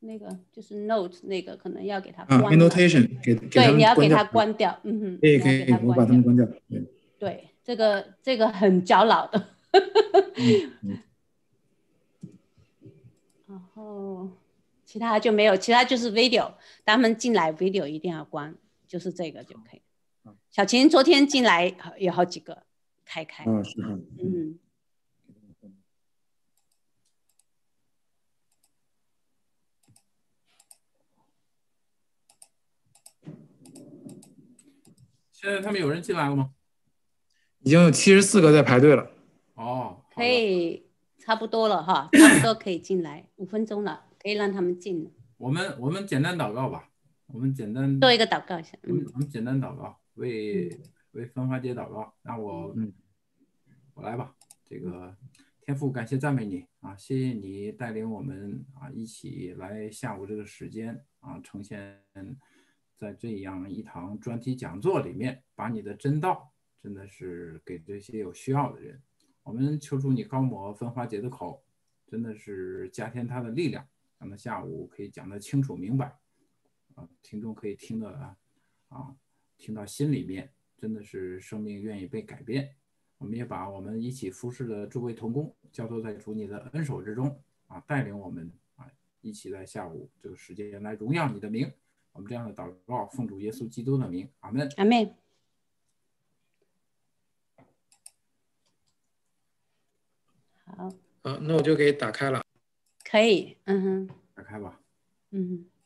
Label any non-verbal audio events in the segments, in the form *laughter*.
那个就是 note 那个可能要给他关掉。n o t a t i o n 给给对，你要给他关掉，嗯嗯，可以可以，我把他们关掉，对对，这个这个很较老的，*laughs* 然后其他就没有，其他就是 video，他们进来 video 一定要关，就是这个就可以。小琴昨天进来有好几个开开，嗯嗯。现在他们有人进来了吗？已经有七十四个在排队了。哦，可以，差不多了哈，*laughs* 差不多可以进来，五分钟了，可以让他们进。我们我们简单祷告吧，我们简单做一个祷告一下。我们我们简单祷告，为为分发街祷告。那我嗯，我来吧。这个天赋，感谢赞美你啊！谢谢你带领我们啊，一起来下午这个时间啊，呈现。在这样一堂专题讲座里面，把你的真道真的是给这些有需要的人。我们求助你高模分花解的口，真的是加添他的力量，让他下午可以讲得清楚明白，啊，听众可以听得啊，听到心里面，真的是生命愿意被改变。我们也把我们一起服侍的诸位同工交托在主你的恩手之中啊，带领我们啊，一起在下午这个时间来荣耀你的名。我们这样的祷告，奉主耶稣基督的名，阿门。阿门。好。好，那我就给打开了。可以，嗯。哼。打开吧。嗯。哼。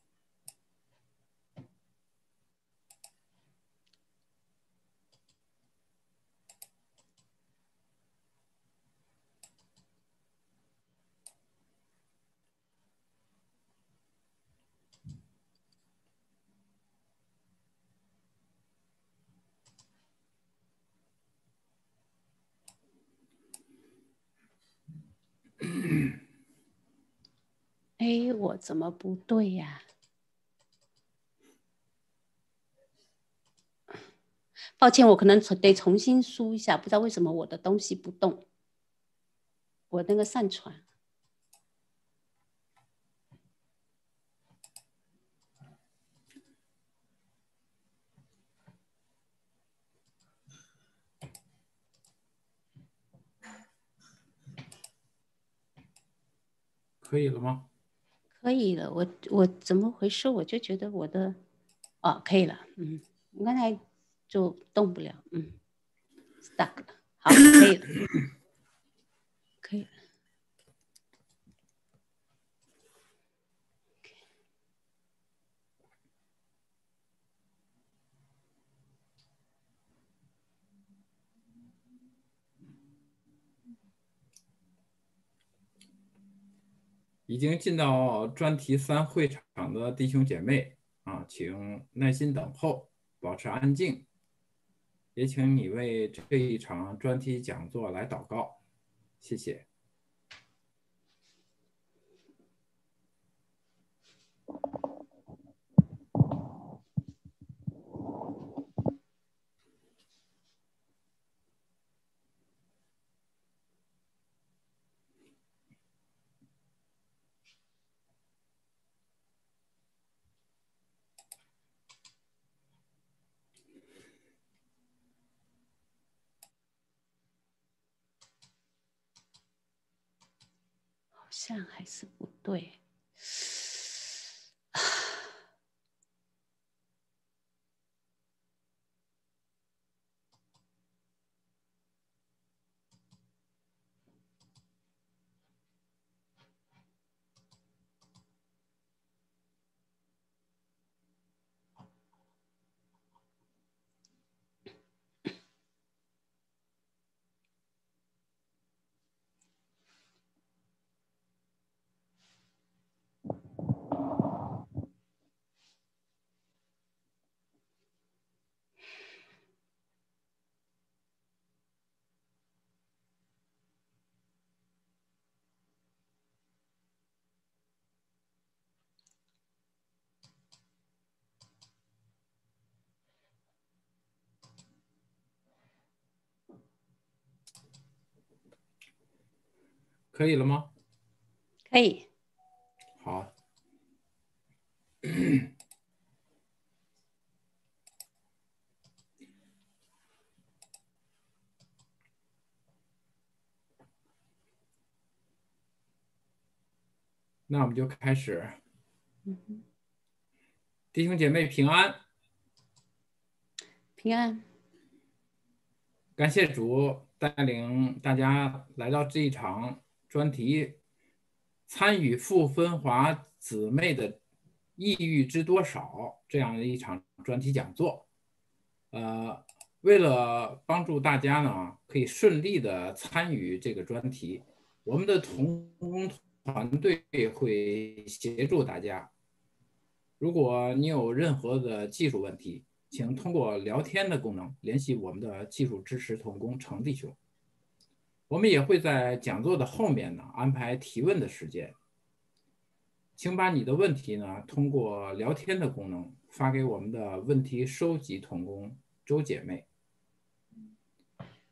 哎，我怎么不对呀？抱歉，我可能得重新输一下，不知道为什么我的东西不动。我那个上传可以了吗？可以了，我我怎么回事？我就觉得我的啊可以了，嗯，我刚才就动不了，嗯，stuck，好，可以了。已经进到专题三会场的弟兄姐妹啊，请耐心等候，保持安静，也请你为这一场专题讲座来祷告，谢谢。像还是不对。可以了吗？可以。好。*clears throat* 那我们就开始。弟兄姐妹平安。平安。感谢主带领大家来到这一场。专题参与傅分华姊妹的抑郁知多少这样的一场专题讲座，呃，为了帮助大家呢，可以顺利的参与这个专题，我们的同工团队会协助大家。如果你有任何的技术问题，请通过聊天的功能联系我们的技术支持同工程地球。我们也会在讲座的后面呢安排提问的时间，请把你的问题呢通过聊天的功能发给我们的问题收集同工周姐妹。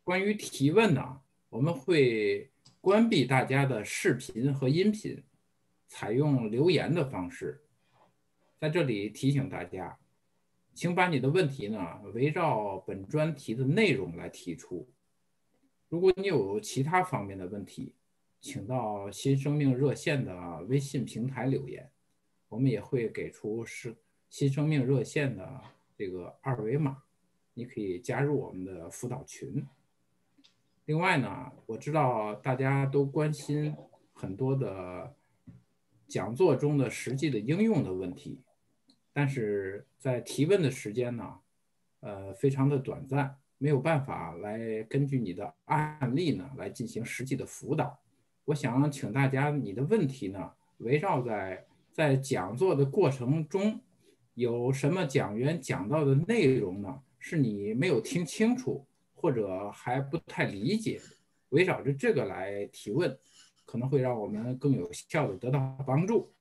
关于提问呢，我们会关闭大家的视频和音频，采用留言的方式。在这里提醒大家，请把你的问题呢围绕本专题的内容来提出。如果你有其他方面的问题，请到新生命热线的微信平台留言，我们也会给出是新生命热线的这个二维码，你可以加入我们的辅导群。另外呢，我知道大家都关心很多的讲座中的实际的应用的问题，但是在提问的时间呢，呃，非常的短暂。没有办法来根据你的案例呢来进行实际的辅导。我想请大家，你的问题呢围绕在在讲座的过程中，有什么讲员讲到的内容呢是你没有听清楚或者还不太理解，围绕着这个来提问，可能会让我们更有效的得到帮助。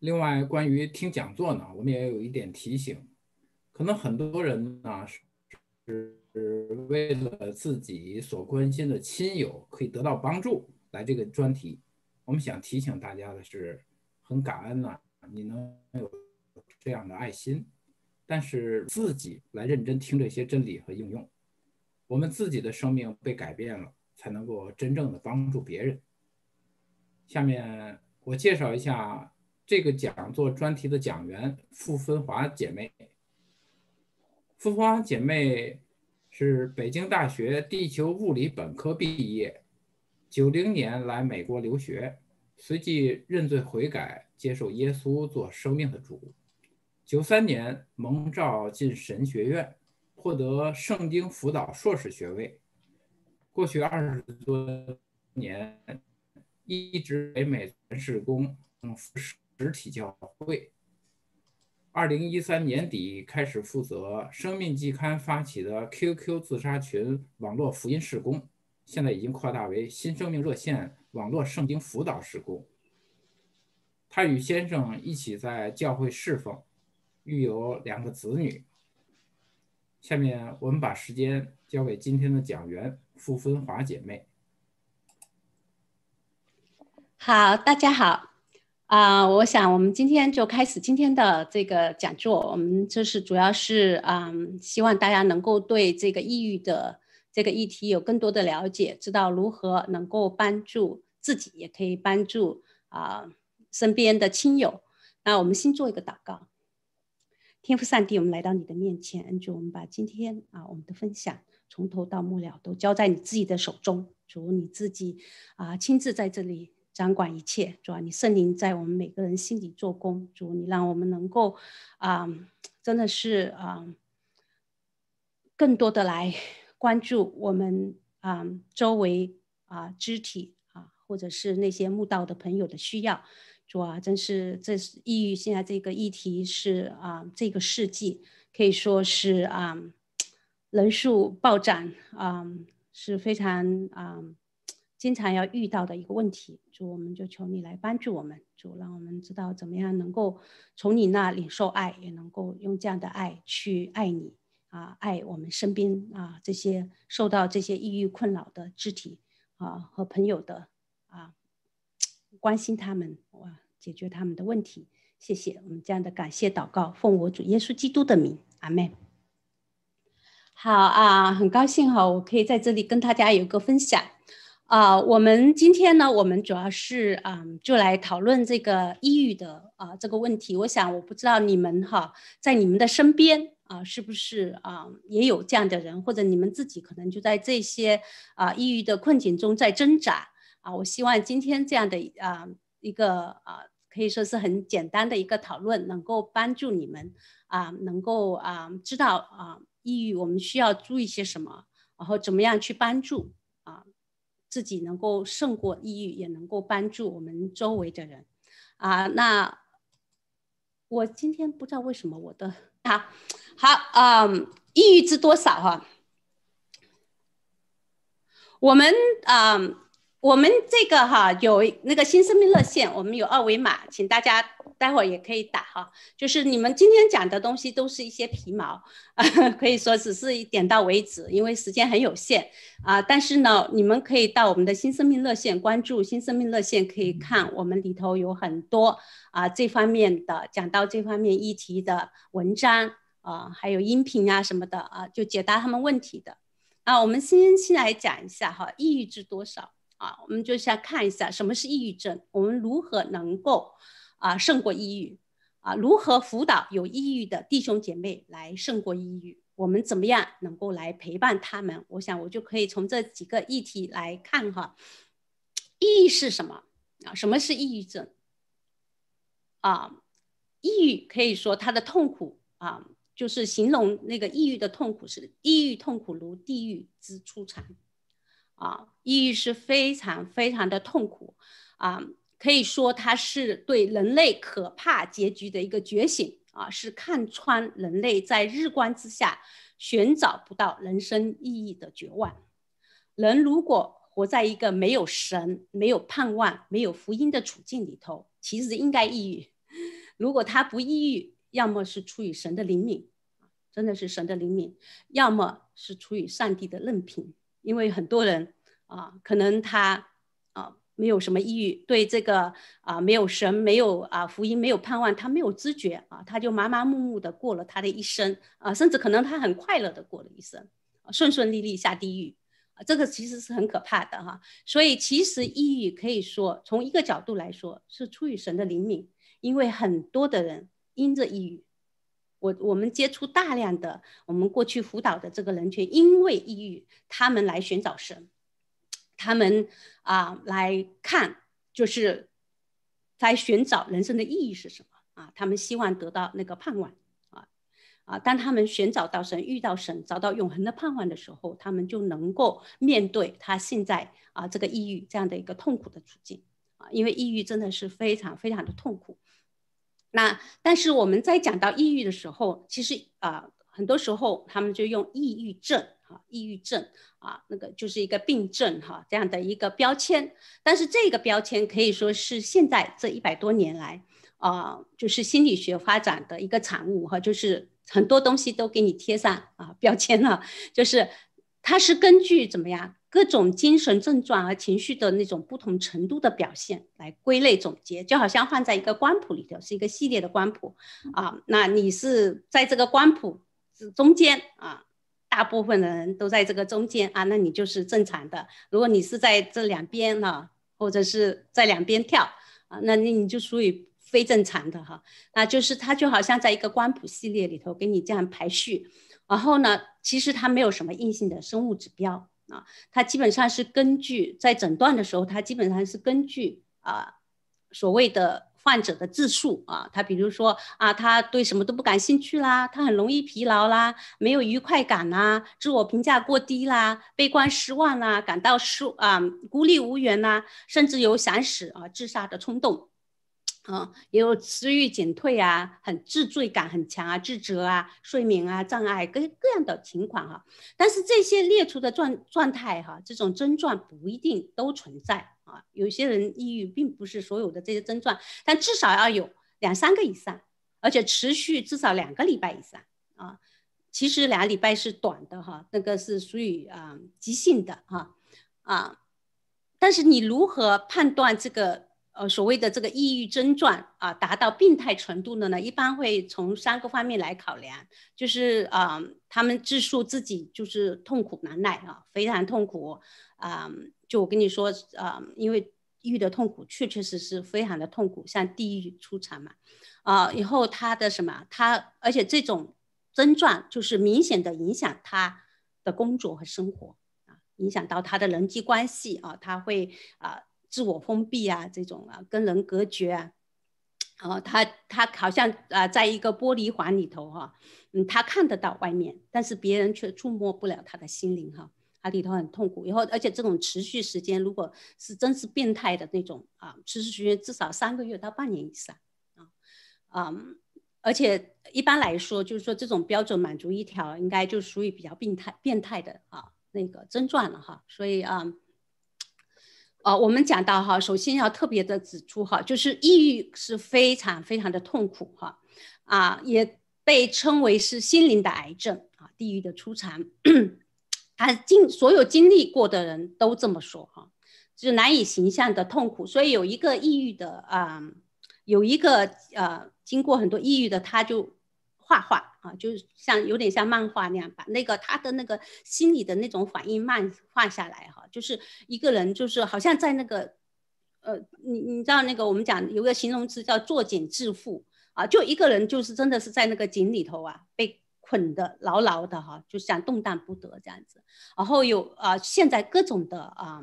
另外，关于听讲座呢，我们也有一点提醒。可能很多人呢是为了自己所关心的亲友可以得到帮助来这个专题。我们想提醒大家的是，很感恩呢，你能有这样的爱心，但是自己来认真听这些真理和应用，我们自己的生命被改变了，才能够真正的帮助别人。下面我介绍一下这个讲座专题的讲员傅芬华姐妹。芙妇姐妹是北京大学地球物理本科毕业，九零年来美国留学，随即认罪悔改，接受耶稣做生命的主。九三年蒙召进神学院，获得圣经辅导硕士学位。过去二十多年一直为美使工，嗯，实体教会。二零一三年底开始负责《生命季刊》发起的 QQ 自杀群网络福音事工，现在已经扩大为“新生命热线”网络圣经辅导事工。他与先生一起在教会侍奉，育有两个子女。下面我们把时间交给今天的讲员傅芬华姐妹。好，大家好。啊，我想我们今天就开始今天的这个讲座。我们就是主要是，嗯，希望大家能够对这个抑郁的这个议题有更多的了解，知道如何能够帮助自己，也可以帮助啊身边的亲友。那我们先做一个祷告，天父上帝，我们来到你的面前，恩主，我们把今天啊我们的分享从头到末了都交在你自己的手中，主你自己啊亲自在这里。掌管一切，主啊，你圣灵在我们每个人心里做工，主，你让我们能够，啊，真的是啊，更多的来关注我们啊周围啊肢体啊，或者是那些慕道的朋友的需要，主啊，真是这是抑郁，现在这个议题是啊，这个世纪可以说是啊人数暴涨，啊是非常啊。经常要遇到的一个问题，就我们就求你来帮助我们，就让我们知道怎么样能够从你那领受爱，也能够用这样的爱去爱你啊，爱我们身边啊这些受到这些抑郁困扰的肢体啊和朋友的啊，关心他们，哇，解决他们的问题。谢谢，我们这样的感谢祷告，奉我主耶稣基督的名，阿门。好啊，很高兴哈，我可以在这里跟大家有个分享。啊，我们今天呢，我们主要是啊，就来讨论这个抑郁的啊这个问题。我想，我不知道你们哈，在你们的身边啊，是不是啊也有这样的人，或者你们自己可能就在这些啊抑郁的困境中在挣扎啊。我希望今天这样的啊一个啊，可以说是很简单的一个讨论，能够帮助你们啊，能够啊知道啊抑郁我们需要注意些什么，然后怎么样去帮助啊。自己能够胜过抑郁，也能够帮助我们周围的人，啊，那我今天不知道为什么我的啊，好，嗯，抑郁知多少哈？我们啊，我们这个哈有那个新生命热线，我们有二维码，请大家。待会儿也可以打哈，就是你们今天讲的东西都是一些皮毛，*laughs* 可以说只是一点到为止，因为时间很有限啊。但是呢，你们可以到我们的新生命热线关注新生命热线，可以看我们里头有很多啊这方面的讲到这方面议题的文章啊，还有音频啊什么的啊，就解答他们问题的啊。我们先先来讲一下哈，抑郁症多少啊？我们就是要看一下什么是抑郁症，我们如何能够。啊，胜过抑郁啊！如何辅导有抑郁的弟兄姐妹来胜过抑郁？我们怎么样能够来陪伴他们？我想，我就可以从这几个议题来看哈。抑郁是什么啊？什么是抑郁症？啊，抑郁可以说它的痛苦啊，就是形容那个抑郁的痛苦是，抑郁痛苦如地狱之出产啊，抑郁是非常非常的痛苦啊。可以说，它是对人类可怕结局的一个觉醒啊，是看穿人类在日光之下寻找不到人生意义的绝望。人如果活在一个没有神、没有盼望、没有福音的处境里头，其实应该抑郁。如果他不抑郁，要么是出于神的灵敏，真的是神的灵敏；要么是出于上帝的任凭，因为很多人啊，可能他。没有什么抑郁，对这个啊没有神，没有啊福音，没有盼望，他没有知觉啊，他就麻麻木木的过了他的一生啊，甚至可能他很快乐的过了一生，顺顺利利下地狱啊，这个其实是很可怕的哈。所以其实抑郁可以说从一个角度来说是出于神的灵敏，因为很多的人因着抑郁，我我们接触大量的我们过去辅导的这个人群，因为抑郁，他们来寻找神。他们啊，来看，就是在寻找人生的意义是什么啊？他们希望得到那个盼望啊啊！当他们寻找到神、遇到神、找到永恒的盼望的时候，他们就能够面对他现在啊这个抑郁这样的一个痛苦的处境啊，因为抑郁真的是非常非常的痛苦。那但是我们在讲到抑郁的时候，其实啊，很多时候他们就用抑郁症。抑郁症啊，那个就是一个病症哈，这样的一个标签。但是这个标签可以说是现在这一百多年来啊，就是心理学发展的一个产物哈，就是很多东西都给你贴上啊标签了。就是它是根据怎么样各种精神症状和情绪的那种不同程度的表现来归类总结，就好像放在一个光谱里头，是一个系列的光谱啊。那你是在这个光谱中间啊？大部分的人都在这个中间啊，那你就是正常的。如果你是在这两边哈，或者是在两边跳啊，那你你就属于非正常的哈。那就是它就好像在一个光谱系列里头给你这样排序，然后呢，其实它没有什么硬性的生物指标啊，它基本上是根据在诊断的时候，它基本上是根据啊所谓的。患者的自述啊，他比如说啊，他对什么都不感兴趣啦，他很容易疲劳啦，没有愉快感啦，自我评价过低啦，悲观失望啦，感到失啊孤立无援呐，甚至有想死啊自杀的冲动，啊，也有食欲减退啊，很自罪感很强啊，自责啊，睡眠啊障碍各各样的情况哈，但是这些列出的状状态哈，这种症状不一定都存在。啊，有些人抑郁，并不是所有的这些症状，但至少要有两三个以上，而且持续至少两个礼拜以上啊。其实俩礼拜是短的哈，那个是属于啊急性的哈啊。但是你如何判断这个？呃，所谓的这个抑郁症状啊，达到病态程度的呢，一般会从三个方面来考量，就是啊，他们自述自己就是痛苦难耐啊，非常痛苦啊。就我跟你说啊，因为抑郁的痛苦确确实实非常的痛苦，像地狱出场嘛，啊，以后他的什么，他而且这种症状就是明显的影响他的工作和生活啊，影响到他的人际关系啊，他会啊。自我封闭啊，这种啊，跟人隔绝啊，然后他他好像啊，在一个玻璃环里头哈，嗯，他看得到外面，但是别人却触摸不了他的心灵哈，他里头很痛苦，以后而且这种持续时间，如果是真是变态的那种啊，持续时间至少三个月到半年以上啊，嗯，而且一般来说，就是说这种标准满足一条，应该就属于比较病态、变态的啊那个症状了哈，所以啊。哦，我们讲到哈，首先要特别的指出哈，就是抑郁是非常非常的痛苦哈，啊，也被称为是心灵的癌症啊，地狱的出长，*clears throat* 他经所有经历过的人都这么说哈，就是难以形象的痛苦，所以有一个抑郁的啊，有一个呃，经过很多抑郁的他就。画画啊，就是像有点像漫画那样，把那个他的那个心里的那种反应漫画下来哈。就是一个人，就是好像在那个，呃，你你知道那个我们讲有个形容词叫作茧自缚啊，就一个人就是真的是在那个井里头啊，被捆的牢牢的哈，就想动弹不得这样子。然后有啊，现在各种的啊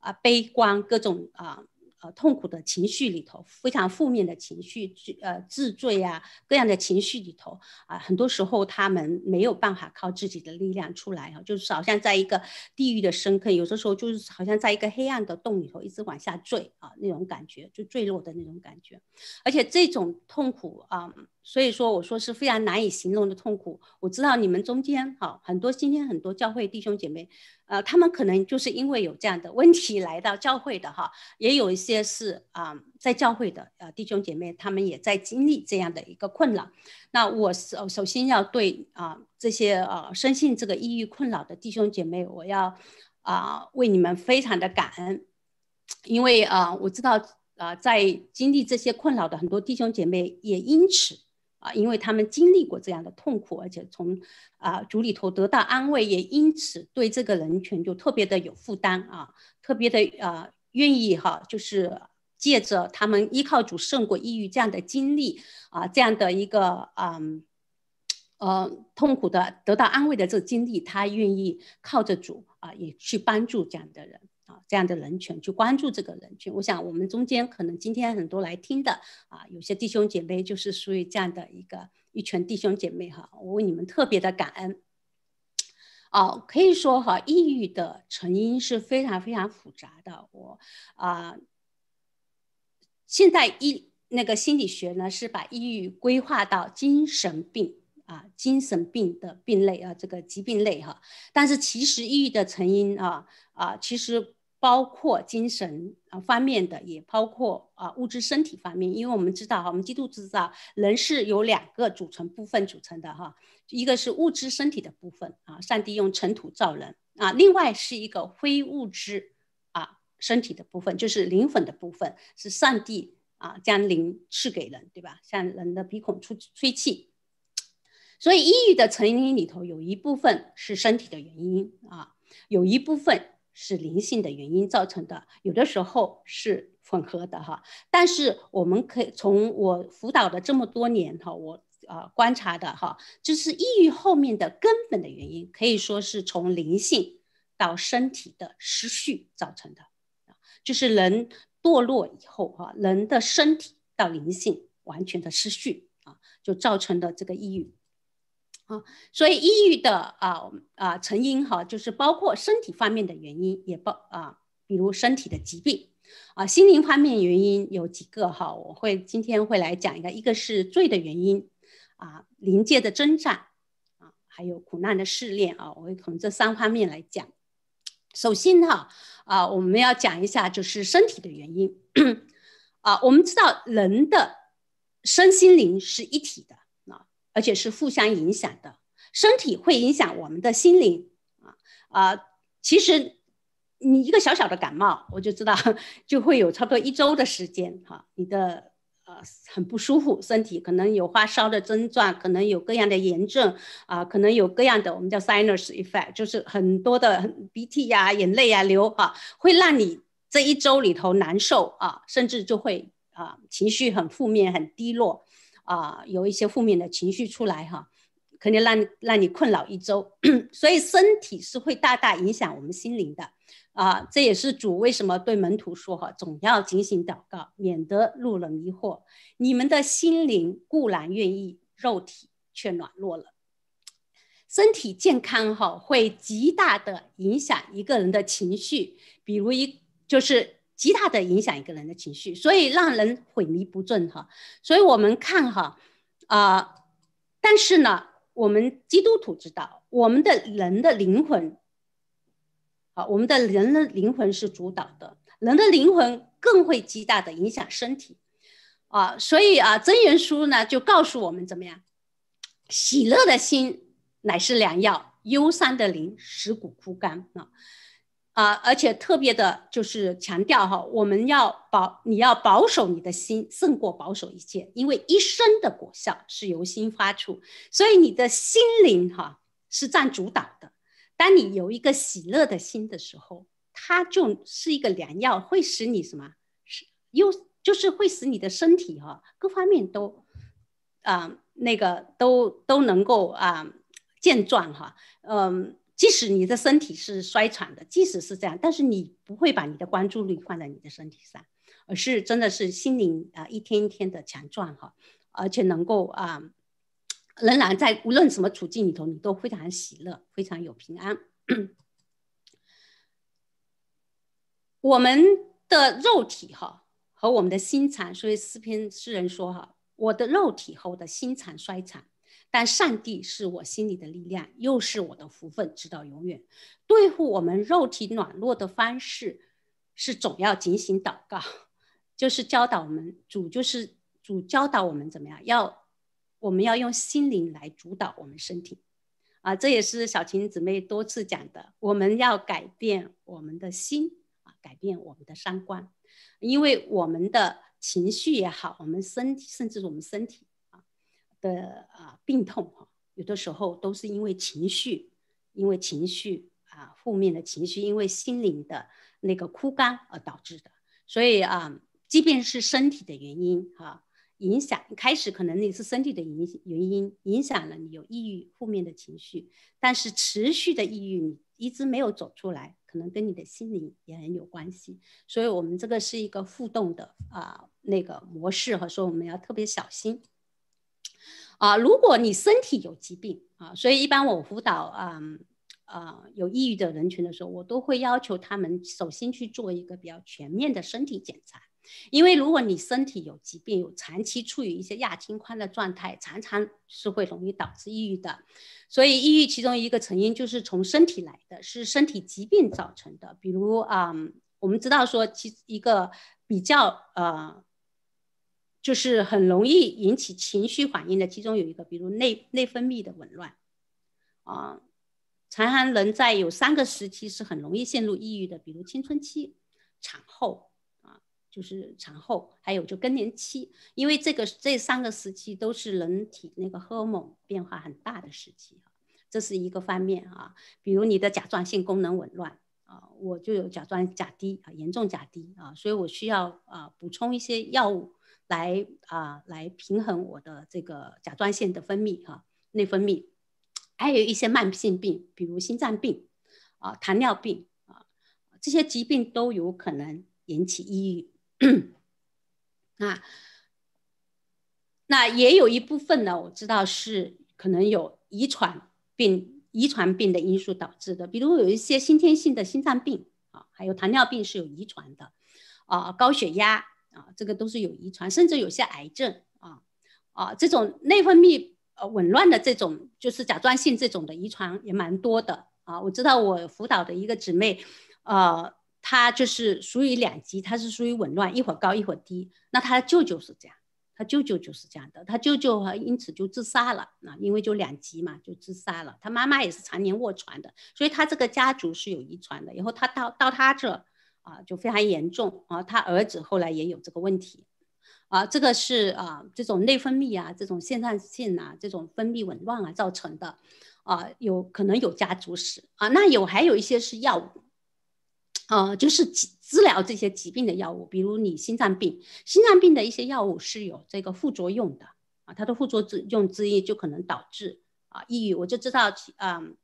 啊悲观，各种啊。呃，痛苦的情绪里头，非常负面的情绪，呃自罪啊各样的情绪里头啊，很多时候他们没有办法靠自己的力量出来啊，就是好像在一个地狱的深坑，有的时候就是好像在一个黑暗的洞里头一直往下坠啊，那种感觉，就坠落的那种感觉，而且这种痛苦啊。所以说，我说是非常难以形容的痛苦。我知道你们中间哈很多，今天很多教会弟兄姐妹，呃，他们可能就是因为有这样的问题来到教会的哈，也有一些是啊在教会的呃弟兄姐妹，他们也在经历这样的一个困扰。那我首首先要对啊这些呃深信这个抑郁困扰的弟兄姐妹，我要啊为你们非常的感恩，因为啊我知道啊在经历这些困扰的很多弟兄姐妹也因此。啊，因为他们经历过这样的痛苦，而且从啊主里头得到安慰，也因此对这个人群就特别的有负担啊，特别的啊愿意哈，就是借着他们依靠主胜过抑郁这样的经历啊，这样的一个嗯呃痛苦的得到安慰的这经历，他愿意靠着主啊，也去帮助这样的人。啊，这样的人群去关注这个人群，我想我们中间可能今天很多来听的啊，有些弟兄姐妹就是属于这样的一个一群弟兄姐妹哈，我为你们特别的感恩。哦，可以说哈，抑郁的成因是非常非常复杂的。我啊，现在医那个心理学呢是把抑郁规划到精神病啊，精神病的病类啊，这个疾病类哈，但是其实抑郁的成因啊啊，其实。包括精神啊方面的，也包括啊物质身体方面，因为我们知道哈，我们基督知道人是由两个组成部分组成的哈，一个是物质身体的部分啊，上帝用尘土造人啊，另外是一个非物质啊身体的部分，就是灵魂的部分，是上帝啊将灵赐给人，对吧？向人的鼻孔出吹气，所以抑郁的成因里头有一部分是身体的原因啊，有一部分。是灵性的原因造成的，有的时候是混合的哈。但是我们可以从我辅导的这么多年哈，我呃观察的哈，就是抑郁后面的根本的原因，可以说是从灵性到身体的失序造成的就是人堕落以后哈，人的身体到灵性完全的失序啊，就造成的这个抑郁。啊，所以抑郁的啊啊成因哈，就是包括身体方面的原因，也包啊，比如身体的疾病啊，心灵方面原因有几个哈，我会今天会来讲一个，一个是罪的原因啊，临界的征战啊，还有苦难的试炼啊，我会从这三方面来讲。首先哈啊，我们要讲一下就是身体的原因 *coughs* 啊，我们知道人的身心灵是一体的。而且是互相影响的，身体会影响我们的心灵啊啊！其实，你一个小小的感冒，我就知道就会有差不多一周的时间哈，你的呃很不舒服，身体可能有发烧的症状，可能有各样的炎症啊，可能有各样的我们叫 sinus effect，就是很多的鼻涕呀、眼泪呀流啊，会让你这一周里头难受啊，甚至就会啊情绪很负面、很低落。啊，有一些负面的情绪出来哈，肯定让让你困扰一周，*clears throat* 所以身体是会大大影响我们心灵的啊。这也是主为什么对门徒说哈，总要警醒祷告，免得入了迷惑。你们的心灵固然愿意，肉体却软弱了。身体健康哈，会极大的影响一个人的情绪，比如一就是。极大的影响一个人的情绪，所以让人萎靡不振哈。所以我们看哈，啊，但是呢，我们基督徒知道，我们的人的灵魂，啊，我们的人的灵魂是主导的，人的灵魂更会极大的影响身体，啊，所以啊，真言书呢就告诉我们怎么样，喜乐的心乃是良药，忧伤的灵使骨枯干啊。啊，而且特别的，就是强调哈，我们要保，你要保守你的心胜过保守一切，因为一生的果效是由心发出，所以你的心灵哈是占主导的。当你有一个喜乐的心的时候，它就是一个良药，会使你什么？是又就是会使你的身体哈各方面都啊那个都都能够啊健壮哈，嗯。即使你的身体是衰残的，即使是这样，但是你不会把你的关注力放在你的身体上，而是真的是心灵啊一天一天的强壮哈，而且能够啊，仍然在无论什么处境里头，你都非常喜乐，非常有平安。我们的肉体哈和我们的心肠，所以诗篇诗人说哈，我的肉体和我的心肠衰残。但上帝是我心里的力量，又是我的福分，直到永远。对付我们肉体软弱的方式，是总要警醒祷告，就是教导我们主就是主教导我们怎么样，要我们要用心灵来主导我们身体。啊，这也是小琴姊妹多次讲的，我们要改变我们的心啊，改变我们的三观，因为我们的情绪也好，我们身体甚至我们身体。的啊，病痛哈，有的时候都是因为情绪，因为情绪啊，负面的情绪，因为心灵的那个枯干而导致的。所以啊，即便是身体的原因哈，影响开始可能你是身体的原原因，影响了你有抑郁、负面的情绪，但是持续的抑郁，你一直没有走出来，可能跟你的心灵也很有关系。所以，我们这个是一个互动的啊那个模式哈，所以我们要特别小心。啊，如果你身体有疾病啊，所以一般我辅导啊啊有抑郁的人群的时候，我都会要求他们首先去做一个比较全面的身体检查，因为如果你身体有疾病，有长期处于一些亚健康的状态，常常是会容易导致抑郁的。所以，抑郁其中一个成因就是从身体来的，是身体疾病造成的。比如啊，我们知道说其一个比较啊。就是很容易引起情绪反应的，其中有一个，比如内内分泌的紊乱，啊，残寒人在有三个时期是很容易陷入抑郁的，比如青春期、产后啊，就是产后，还有就更年期，因为这个这三个时期都是人体那个荷尔蒙变化很大的时期，这是一个方面啊。比如你的甲状腺功能紊乱啊，我就有甲状甲低啊，严重甲低啊，所以我需要啊补充一些药物。来啊，来平衡我的这个甲状腺的分泌啊，内分泌，还有一些慢性病，比如心脏病啊、糖尿病啊，这些疾病都有可能引起抑郁。那那也有一部分呢，我知道是可能有遗传病、遗传病的因素导致的，比如有一些先天性的心脏病啊，还有糖尿病是有遗传的啊，高血压。啊，这个都是有遗传，甚至有些癌症啊，啊，这种内分泌呃紊乱的这种，就是甲状腺这种的遗传也蛮多的啊。我知道我辅导的一个姊妹，呃，她就是属于两极，她是属于紊乱，一会儿高一会儿低。那她舅舅是这样，她舅舅就是这样的，她舅舅因此就自杀了，啊，因为就两极嘛，就自杀了。她妈妈也是常年卧床的，所以她这个家族是有遗传的。然后她到到她这。啊，就非常严重啊！他儿子后来也有这个问题，啊，这个是啊，这种内分泌啊，这种腺上腺啊，这种分泌紊乱啊造成的，啊，有可能有家族史啊。那有还有一些是药物，呃，就是治疗这些疾病的药物，比如你心脏病，心脏病的一些药物是有这个副作用的啊，它的副作用之一就可能导致啊抑郁。我就知道，嗯。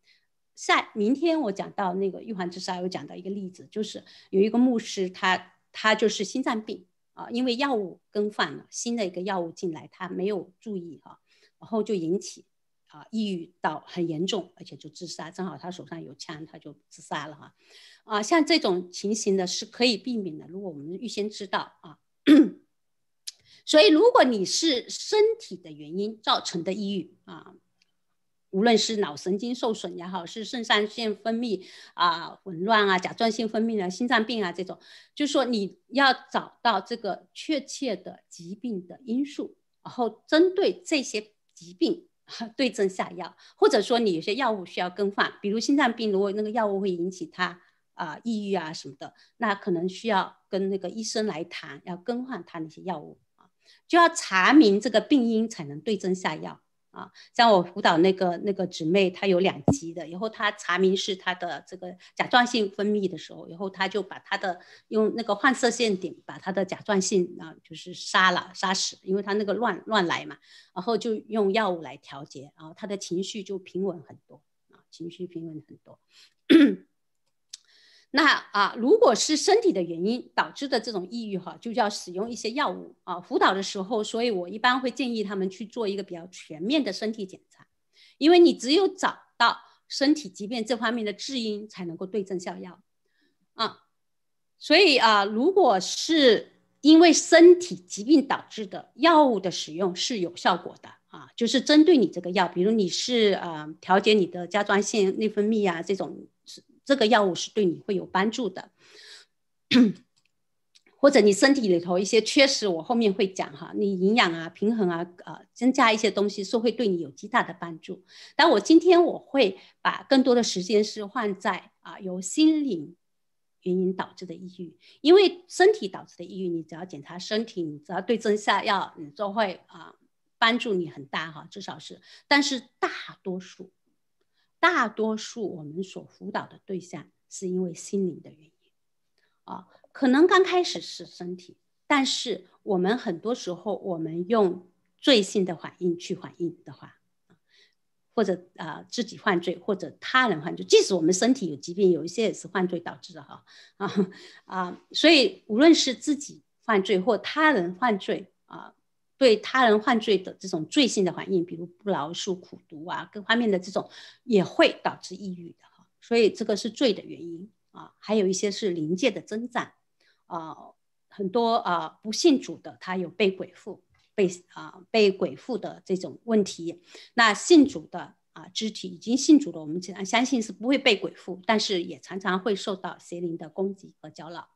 下明天我讲到那个预防自杀，我讲到一个例子，就是有一个牧师，他他就是心脏病啊，因为药物更换了新的一个药物进来，他没有注意哈，然后就引起啊抑郁到很严重，而且就自杀，正好他手上有枪，他就自杀了哈。啊，像这种情形的是可以避免的，如果我们预先知道啊，*coughs* 所以如果你是身体的原因造成的抑郁啊。无论是脑神经受损，也好，是肾上腺分泌啊紊乱啊，甲状腺分泌啊，心脏病啊这种，就说你要找到这个确切的疾病的因素，然后针对这些疾病对症下药，或者说你有些药物需要更换，比如心脏病，如果那个药物会引起他啊抑郁啊什么的，那可能需要跟那个医生来谈，要更换他那些药物啊，就要查明这个病因才能对症下药。啊，像我辅导那个那个姊妹，她有两级的，然后她查明是她的这个甲状腺分泌的时候，然后她就把她的用那个放射线顶把她的甲状腺啊就是杀了杀死，因为她那个乱乱来嘛，然后就用药物来调节，然后她的情绪就平稳很多啊，情绪平稳很多。*coughs* 那啊，如果是身体的原因导致的这种抑郁哈，就要使用一些药物啊。辅导的时候，所以我一般会建议他们去做一个比较全面的身体检查，因为你只有找到身体疾病这方面的致因，才能够对症下药啊。所以啊，如果是因为身体疾病导致的，药物的使用是有效果的啊，就是针对你这个药，比如你是啊调节你的甲状腺内分泌啊这种。这个药物是对你会有帮助的，或者你身体里头一些缺失，我后面会讲哈。你营养啊、平衡啊、呃，增加一些东西是会对你有极大的帮助。但我今天我会把更多的时间是放在啊，由心理原因导致的抑郁，因为身体导致的抑郁，你只要检查身体，你只要对症下药，你就会啊帮助你很大哈，至少是。但是大多数。大多数我们所辅导的对象是因为心理的原因，啊，可能刚开始是身体，但是我们很多时候我们用罪性的反应去反应的话，或者呃自己犯罪或者他人犯罪，即使我们身体有疾病，有一些也是犯罪导致的哈啊啊，所以无论是自己犯罪或他人犯罪啊。对他人犯罪的这种罪性的反应，比如不饶恕、苦读啊，各方面的这种也会导致抑郁的哈。所以这个是罪的原因啊，还有一些是灵界的增长啊，很多啊不信主的他有被鬼附，被啊被鬼附的这种问题。那信主的啊，肢体已经信主了，我们然相信是不会被鬼附，但是也常常会受到邪灵的攻击和搅扰。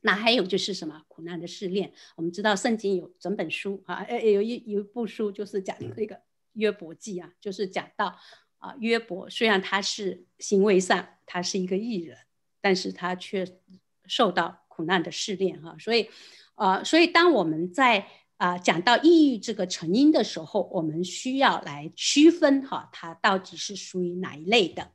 那还有就是什么苦难的试炼？我们知道圣经有整本书啊，呃，有一有一部书就是讲这个约伯记啊，就是讲到啊约伯虽然他是行为上他是一个艺人，但是他却受到苦难的试炼哈。所以，呃，所以当我们在啊讲到抑郁这个成因的时候，我们需要来区分哈，它到底是属于哪一类的，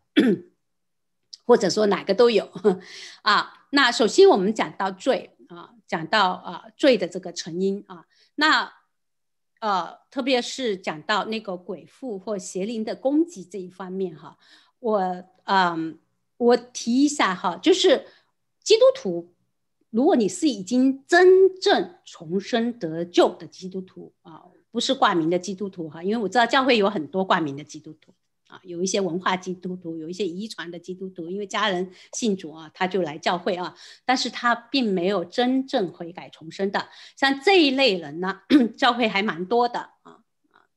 *coughs* 或者说哪个都有 *laughs* 啊。那首先我们讲到罪啊，讲到啊罪的这个成因啊，那呃特别是讲到那个鬼父或邪灵的攻击这一方面哈，我嗯我提一下哈，就是基督徒，如果你是已经真正重生得救的基督徒啊，不是挂名的基督徒哈，因为我知道教会有很多挂名的基督徒。啊，有一些文化基督徒，有一些遗传的基督徒，因为家人信主啊，他就来教会啊，但是他并没有真正悔改重生的。像这一类人呢，*coughs* 教会还蛮多的啊啊。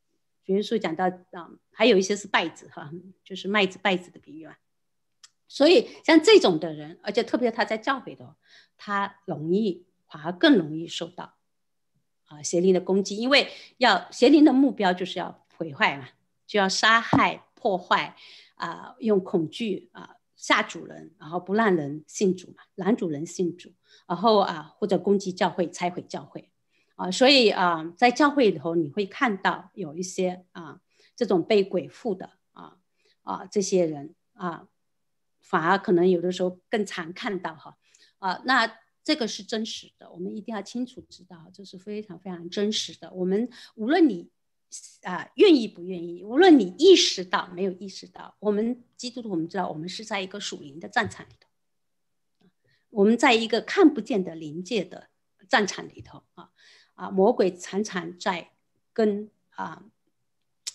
主耶稣讲到啊，还有一些是败子哈，就是麦子败子的比喻嘛。所以像这种的人，而且特别他在教会的，他容易反而更容易受到啊邪灵的攻击，因为要邪灵的目标就是要毁坏嘛，就要杀害。破坏啊，用恐惧啊吓主人，然后不让人信主嘛，拦主人信主，然后啊或者攻击教会，拆毁教会啊，所以啊在教会里头你会看到有一些啊这种被鬼附的啊啊这些人啊，反而可能有的时候更常看到哈啊，那这个是真实的，我们一定要清楚知道，这是非常非常真实的。我们无论你。啊，愿意不愿意？无论你意识到没有意识到，我们基督徒我们知道，我们是在一个属灵的战场里头，我们在一个看不见的灵界的战场里头啊啊，魔鬼常常在跟啊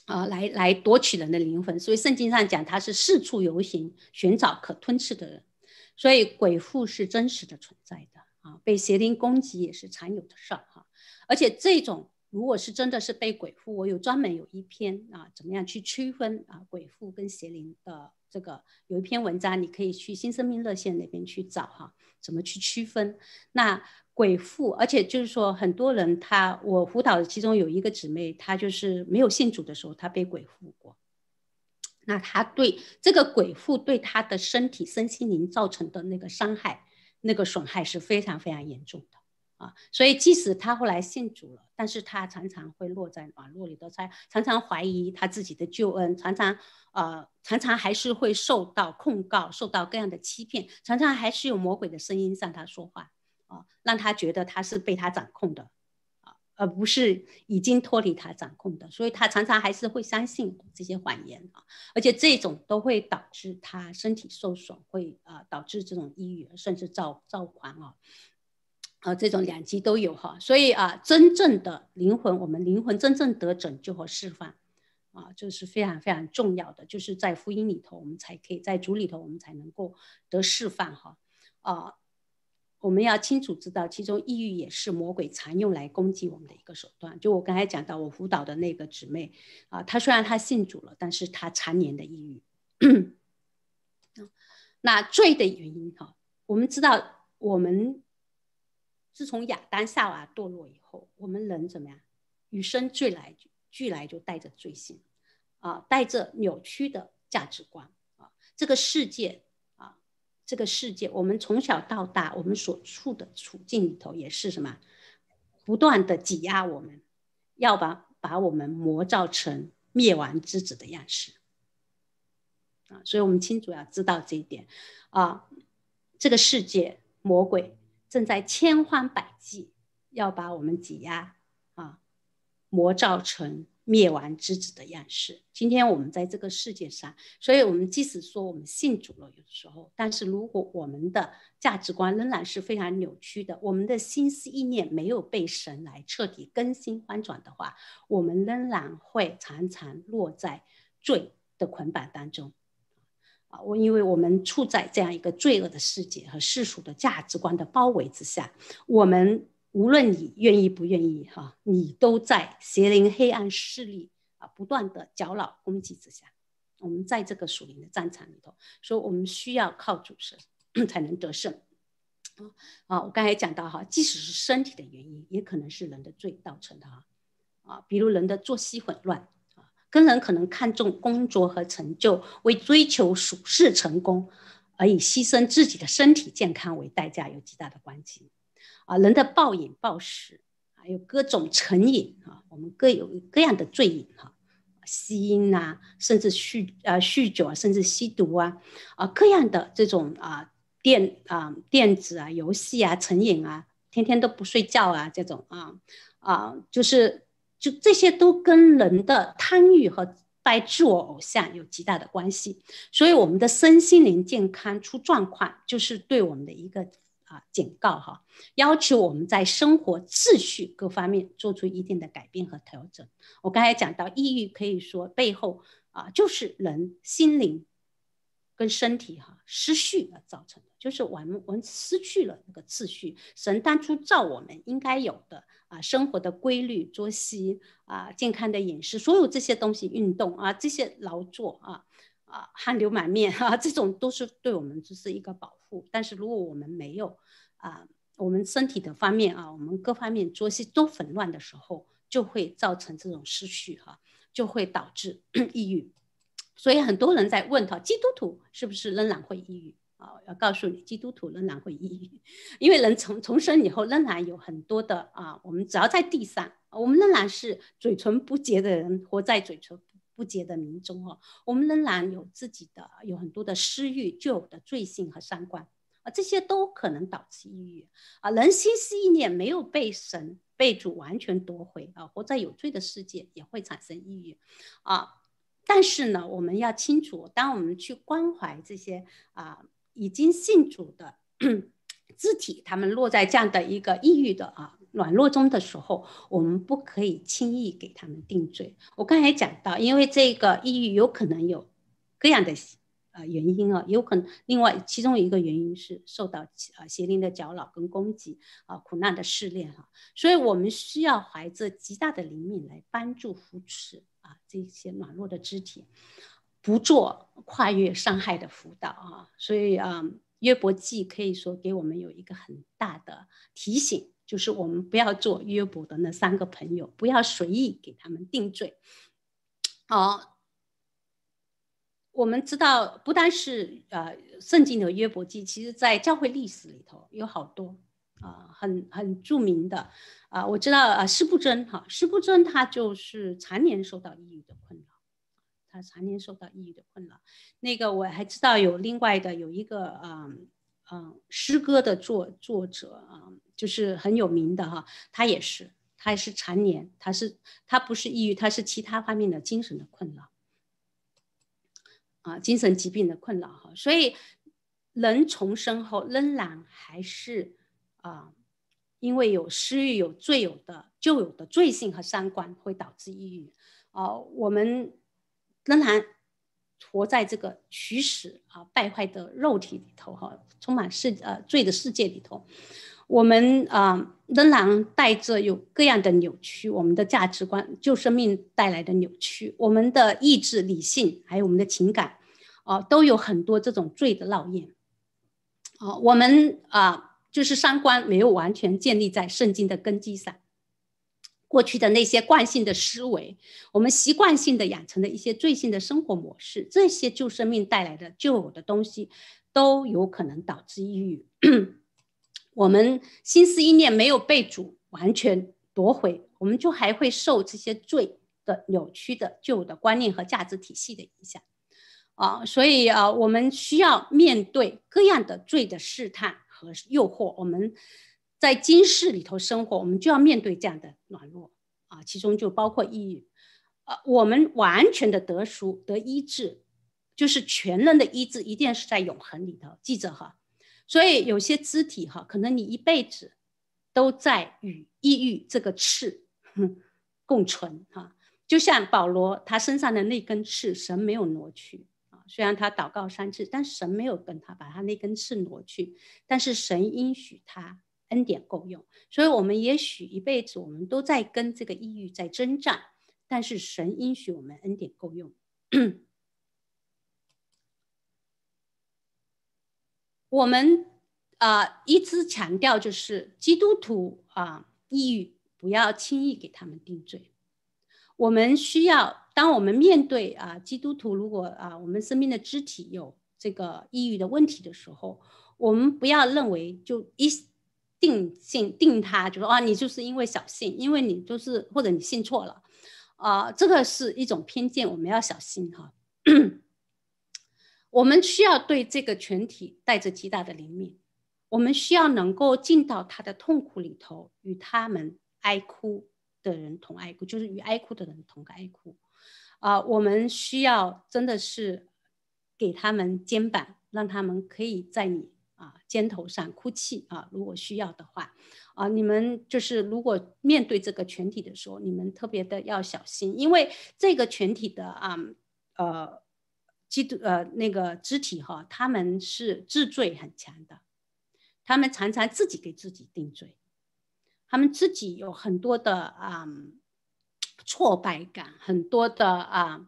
啊来来夺取人的灵魂，所以圣经上讲他是四处游行，寻找可吞噬的人，所以鬼父是真实的存在，的啊，被邪灵攻击也是常有的事儿哈，而且这种。如果是真的是被鬼附，我有专门有一篇啊，怎么样去区分啊鬼附跟邪灵的这个有一篇文章，你可以去新生命热线那边去找哈，怎么去区分？那鬼附，而且就是说很多人他我辅导其中有一个姊妹，她就是没有信主的时候，她被鬼附过，那他对这个鬼父对他的身体、身心灵造成的那个伤害，那个损害是非常非常严重的。啊，所以即使他后来信主了，但是他常常会落在网络里头，他常常怀疑他自己的救恩，常常呃常常还是会受到控告，受到各样的欺骗，常常还是有魔鬼的声音向他说话啊，让他觉得他是被他掌控的啊，而不是已经脱离他掌控的，所以他常常还是会相信这些谎言啊，而且这种都会导致他身体受损，会啊导致这种抑郁，甚至躁躁狂啊。啊，这种两极都有哈，所以啊，真正的灵魂，我们灵魂真正得拯救和释放，啊，这是非常非常重要的，就是在福音里头，我们才可以在主里头，我们才能够得释放哈。啊，我们要清楚知道，其中抑郁也是魔鬼常用来攻击我们的一个手段。就我刚才讲到，我辅导的那个姊妹啊，她虽然她信主了，但是她常年的抑郁。*coughs* 那罪的原因哈，我们知道我们。自从亚当夏娃堕落以后，我们人怎么样？与生俱来俱来就带着罪性，啊，带着扭曲的价值观啊。这个世界啊，这个世界，我们从小到大，我们所处的处境里头，也是什么？不断的挤压我们，要把把我们磨造成灭亡之子的样式，啊，所以我们清楚要知道这一点，啊，这个世界魔鬼。正在千方百计要把我们挤压啊，磨造成灭亡之子的样式。今天我们在这个世界上，所以我们即使说我们信主了，有时候，但是如果我们的价值观仍然是非常扭曲的，我们的心思意念没有被神来彻底更新翻转的话，我们仍然会常常落在罪的捆绑当中。啊，我因为我们处在这样一个罪恶的世界和世俗的价值观的包围之下，我们无论你愿意不愿意哈，你都在邪灵、黑暗势力啊不断的搅扰、攻击之下。我们在这个属灵的战场里头，所以我们需要靠主神 *coughs* 才能得胜。啊，我刚才讲到哈，即使是身体的原因，也可能是人的罪造成的哈。啊，比如人的作息混乱。跟人可能看重工作和成就，为追求属世成功而以牺牲自己的身体健康为代价有极大的关系。啊，人的暴饮暴食，还有各种成瘾啊，我们各有各样的罪瘾哈，吸烟呐，甚至酗啊酗酒，甚至吸毒啊，啊，各样的这种啊电啊电子啊游戏啊成瘾啊，天天都不睡觉啊，这种啊啊就是。就这些都跟人的贪欲和拜自我偶像有极大的关系，所以我们的身心灵健康出状况，就是对我们的一个啊警告哈，要求我们在生活秩序各方面做出一定的改变和调整。我刚才讲到抑郁，可以说背后啊就是人心灵跟身体哈失序而造成的，就是我们我们失去了那个秩序。神当初造我们应该有的。啊，生活的规律作息啊，健康的饮食，所有这些东西，运动啊，这些劳作啊，啊，汗流满面 *laughs* 啊，这种都是对我们就是一个保护。但是如果我们没有啊，我们身体的方面啊，我们各方面作息都混乱的时候，就会造成这种失序哈，就会导致 *coughs* 抑郁。所以很多人在问他，基督徒是不是仍然会抑郁？啊，要告诉你，基督徒仍然会抑郁，因为人从重生以后，仍然有很多的啊，我们只要在地上，我们仍然是嘴唇不洁的人，活在嘴唇不洁的民中哦，我们仍然有自己的，有很多的私欲，旧的罪性和三观啊，这些都可能导致抑郁啊。人心思意念没有被神被主完全夺回啊，活在有罪的世界也会产生抑郁啊。但是呢，我们要清楚，当我们去关怀这些啊。已经信主的 *clears throat* 肢体，他们落在这样的一个抑郁的啊软弱中的时候，我们不可以轻易给他们定罪。我刚才讲到，因为这个抑郁有可能有各样的呃原因啊，有可能另外其中一个原因是受到呃邪灵的搅扰跟攻击啊苦难的试炼哈，所以我们需要怀着极大的灵敏来帮助扶持啊这些软弱的肢体。不做跨越伤害的辅导啊，所以啊，约伯记可以说给我们有一个很大的提醒，就是我们不要做约伯的那三个朋友，不要随意给他们定罪。好，我们知道不单是啊，圣经的约伯记，其实在教会历史里头有好多啊，很很著名的啊，我知道啊，施布真哈，施布真他就是常年受到抑郁的困扰。他常年受到抑郁的困扰，那个我还知道有另外的有一个啊嗯诗歌的作作者啊就是很有名的哈，他也是他也是常年他是他不是抑郁，他是其他方面的精神的困扰啊精神疾病的困扰哈，所以人重生后仍然还是啊因为有私欲有罪有的旧有的罪性和三观会导致抑郁啊我们。仍然活在这个虚死啊败坏的肉体里头，哈，充满世呃罪的世界里头。我们啊仍然带着有各样的扭曲，我们的价值观就生命带来的扭曲，我们的意志、理性还有我们的情感，啊都有很多这种罪的烙印。啊，我们啊就是三观没有完全建立在圣经的根基上。过去的那些惯性的思维，我们习惯性的养成的一些罪性的生活模式，这些旧生命带来的旧有的东西，都有可能导致抑郁。我们心思意念没有被主完全夺回，我们就还会受这些罪的扭曲的旧的观念和价值体系的影响。啊，所以啊，我们需要面对各样的罪的试探和诱惑。我们。在今世里头生活，我们就要面对这样的软弱啊，其中就包括抑郁。呃，我们完全的得赎、得医治，就是全人的医治一定是在永恒里头，记着哈。所以有些肢体哈，可能你一辈子都在与抑郁这个刺 *laughs* 共存哈。就像保罗他身上的那根刺，神没有挪去啊，虽然他祷告三次，但神没有跟他把他那根刺挪去，但是神应许他。恩典够用，所以我们也许一辈子我们都在跟这个抑郁在征战，但是神允许我们恩典够用。我们啊一直强调就是基督徒啊，抑郁不要轻易给他们定罪。我们需要，当我们面对啊基督徒，如果啊我们身边的肢体有这个抑郁的问题的时候，我们不要认为就一。定性定他就说啊，你就是因为小信，因为你就是或者你信错了，啊，这个是一种偏见，我们要小心哈。我们需要对这个群体带着极大的怜悯，我们需要能够进到他的痛苦里头，与他们爱哭的人同爱哭，就是与爱哭的人同个爱哭，啊，我们需要真的是给他们肩膀，让他们可以在你。啊，肩头上哭泣啊！如果需要的话，啊，你们就是如果面对这个群体的时候，你们特别的要小心，因为这个群体的啊，呃，基督呃那个肢体哈，他们是自罪很强的，他们常常自己给自己定罪，他们自己有很多的啊挫败感，很多的啊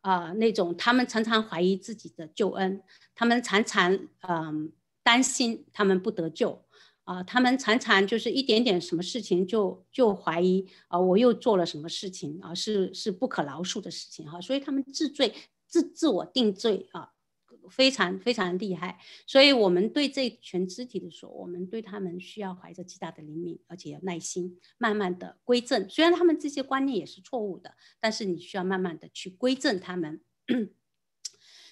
啊那种，他们常常怀疑自己的救恩，他们常常嗯。担心他们不得救，啊，他们常常就是一点点什么事情就就怀疑啊，我又做了什么事情啊，是是不可饶恕的事情哈，所以他们自罪自自我定罪啊，非常非常厉害，所以我们对这群肢体的时候，我们对他们需要怀着极大的灵敏，而且要耐心，慢慢的归正。虽然他们这些观念也是错误的，但是你需要慢慢的去归正他们。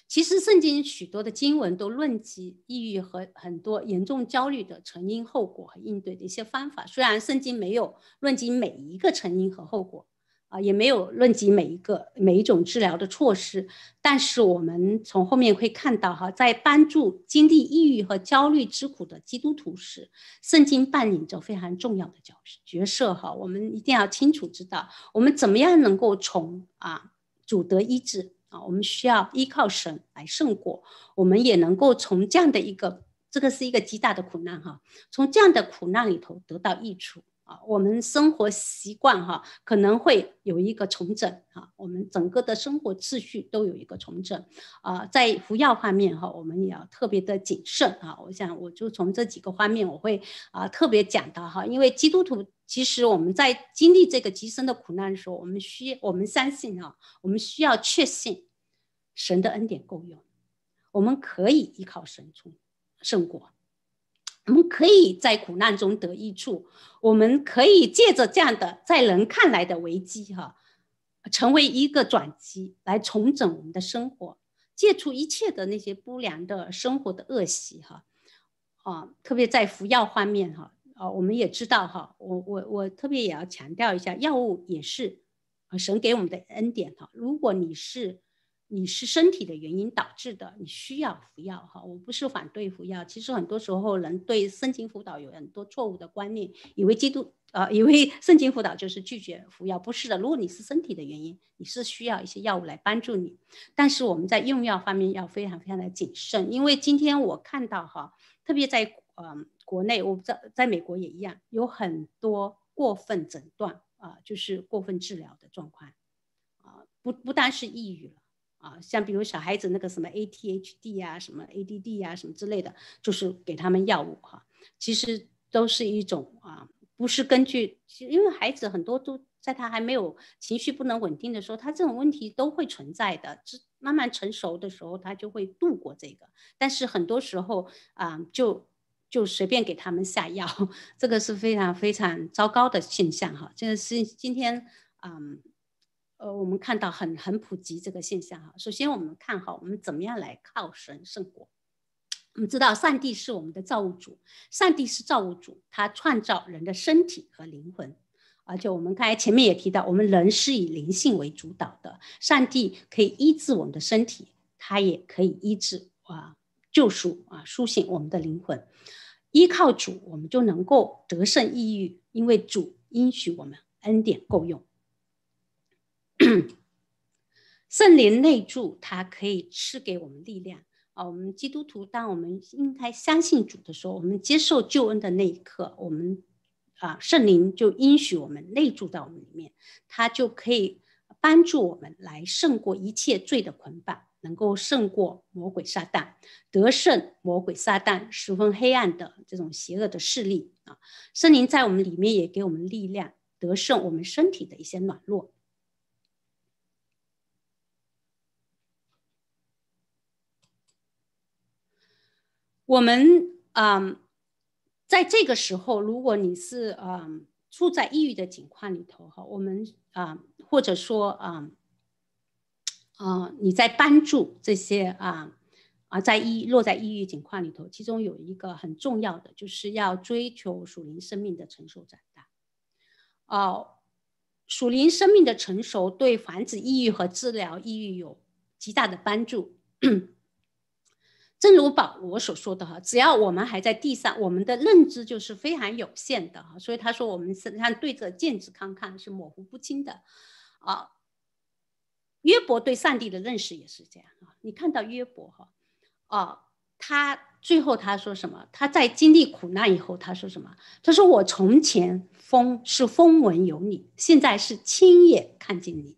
其实圣经许多的经文都论及抑郁和很多严重焦虑的成因、后果和应对的一些方法。虽然圣经没有论及每一个成因和后果，啊，也没有论及每一个每一种治疗的措施，但是我们从后面会看到哈，在帮助经历抑郁和焦虑之苦的基督徒时，圣经扮演着非常重要的角角色哈。我们一定要清楚知道，我们怎么样能够从啊主得医治。啊，我们需要依靠神来胜过，我们也能够从这样的一个，这个是一个极大的苦难哈，从这样的苦难里头得到益处。我们生活习惯哈可能会有一个重整啊，我们整个的生活秩序都有一个重整啊，在服药方面哈，我们也要特别的谨慎啊。我想我就从这几个方面我会啊特别讲到哈，因为基督徒其实我们在经历这个极深的苦难的时候，我们需我们相信啊，我们需要确信神的恩典够用，我们可以依靠神从圣果。我们可以在苦难中得益处，我们可以借着这样的在人看来的危机哈，成为一个转机，来重整我们的生活，戒除一切的那些不良的生活的恶习哈，啊，特别在服药方面哈，啊，我们也知道哈，我我我特别也要强调一下，药物也是神给我们的恩典哈，如果你是。你是身体的原因导致的，你需要服药哈。我不是反对服药，其实很多时候人对圣经辅导有很多错误的观念，以为基督呃，以为圣经辅导就是拒绝服药，不是的。如果你是身体的原因，你是需要一些药物来帮助你，但是我们在用药方面要非常非常的谨慎，因为今天我看到哈，特别在呃国内，我不知道在美国也一样，有很多过分诊断啊，就是过分治疗的状况啊，不不单是抑郁了。啊，像比如小孩子那个什么 A T H D 啊，什么 A D D 啊，什么之类的，就是给他们药物哈。其实都是一种啊，不是根据，因为孩子很多都在他还没有情绪不能稳定的时候，他这种问题都会存在的。这慢慢成熟的时候，他就会度过这个。但是很多时候啊，就就随便给他们下药，*laughs* 这个是非常非常糟糕的现象哈。这是今天嗯。呃，我们看到很很普及这个现象哈。首先，我们看哈，我们怎么样来靠神胜过？我们知道上帝是我们的造物主，上帝是造物主，他创造人的身体和灵魂。而且我们刚才前面也提到，我们人是以灵性为主导的。上帝可以医治我们的身体，他也可以医治啊，救赎啊，苏醒我们的灵魂。依靠主，我们就能够得胜抑郁，因为主应许我们恩典够用。*clears throat* 圣灵内住，他可以赐给我们力量啊！我们基督徒，当我们应该相信主的时候，我们接受救恩的那一刻，我们啊，圣灵就应许我们内住到我们里面，他就可以帮助我们来胜过一切罪的捆绑，能够胜过魔鬼撒旦，得胜魔鬼撒旦十分黑暗的这种邪恶的势力啊！圣灵在我们里面也给我们力量，得胜我们身体的一些软弱。我们啊，在这个时候，如果你是啊处在抑郁的境况里头哈，我们啊或者说啊啊你在帮助这些啊啊在抑落在抑郁境况里头，其中有一个很重要的，就是要追求属灵生命的成熟长大。哦，属灵生命的成熟对防止抑郁和治疗抑郁有极大的帮助。*clears throat* 正如保罗所说的哈，只要我们还在地上，我们的认知就是非常有限的哈。所以他说我们身上对着镜子看看是模糊不清的，啊，约伯对上帝的认识也是这样啊。你看到约伯哈，啊，他最后他说什么？他在经历苦难以后他说什么？他说我从前风是风闻有你，现在是亲眼看见你。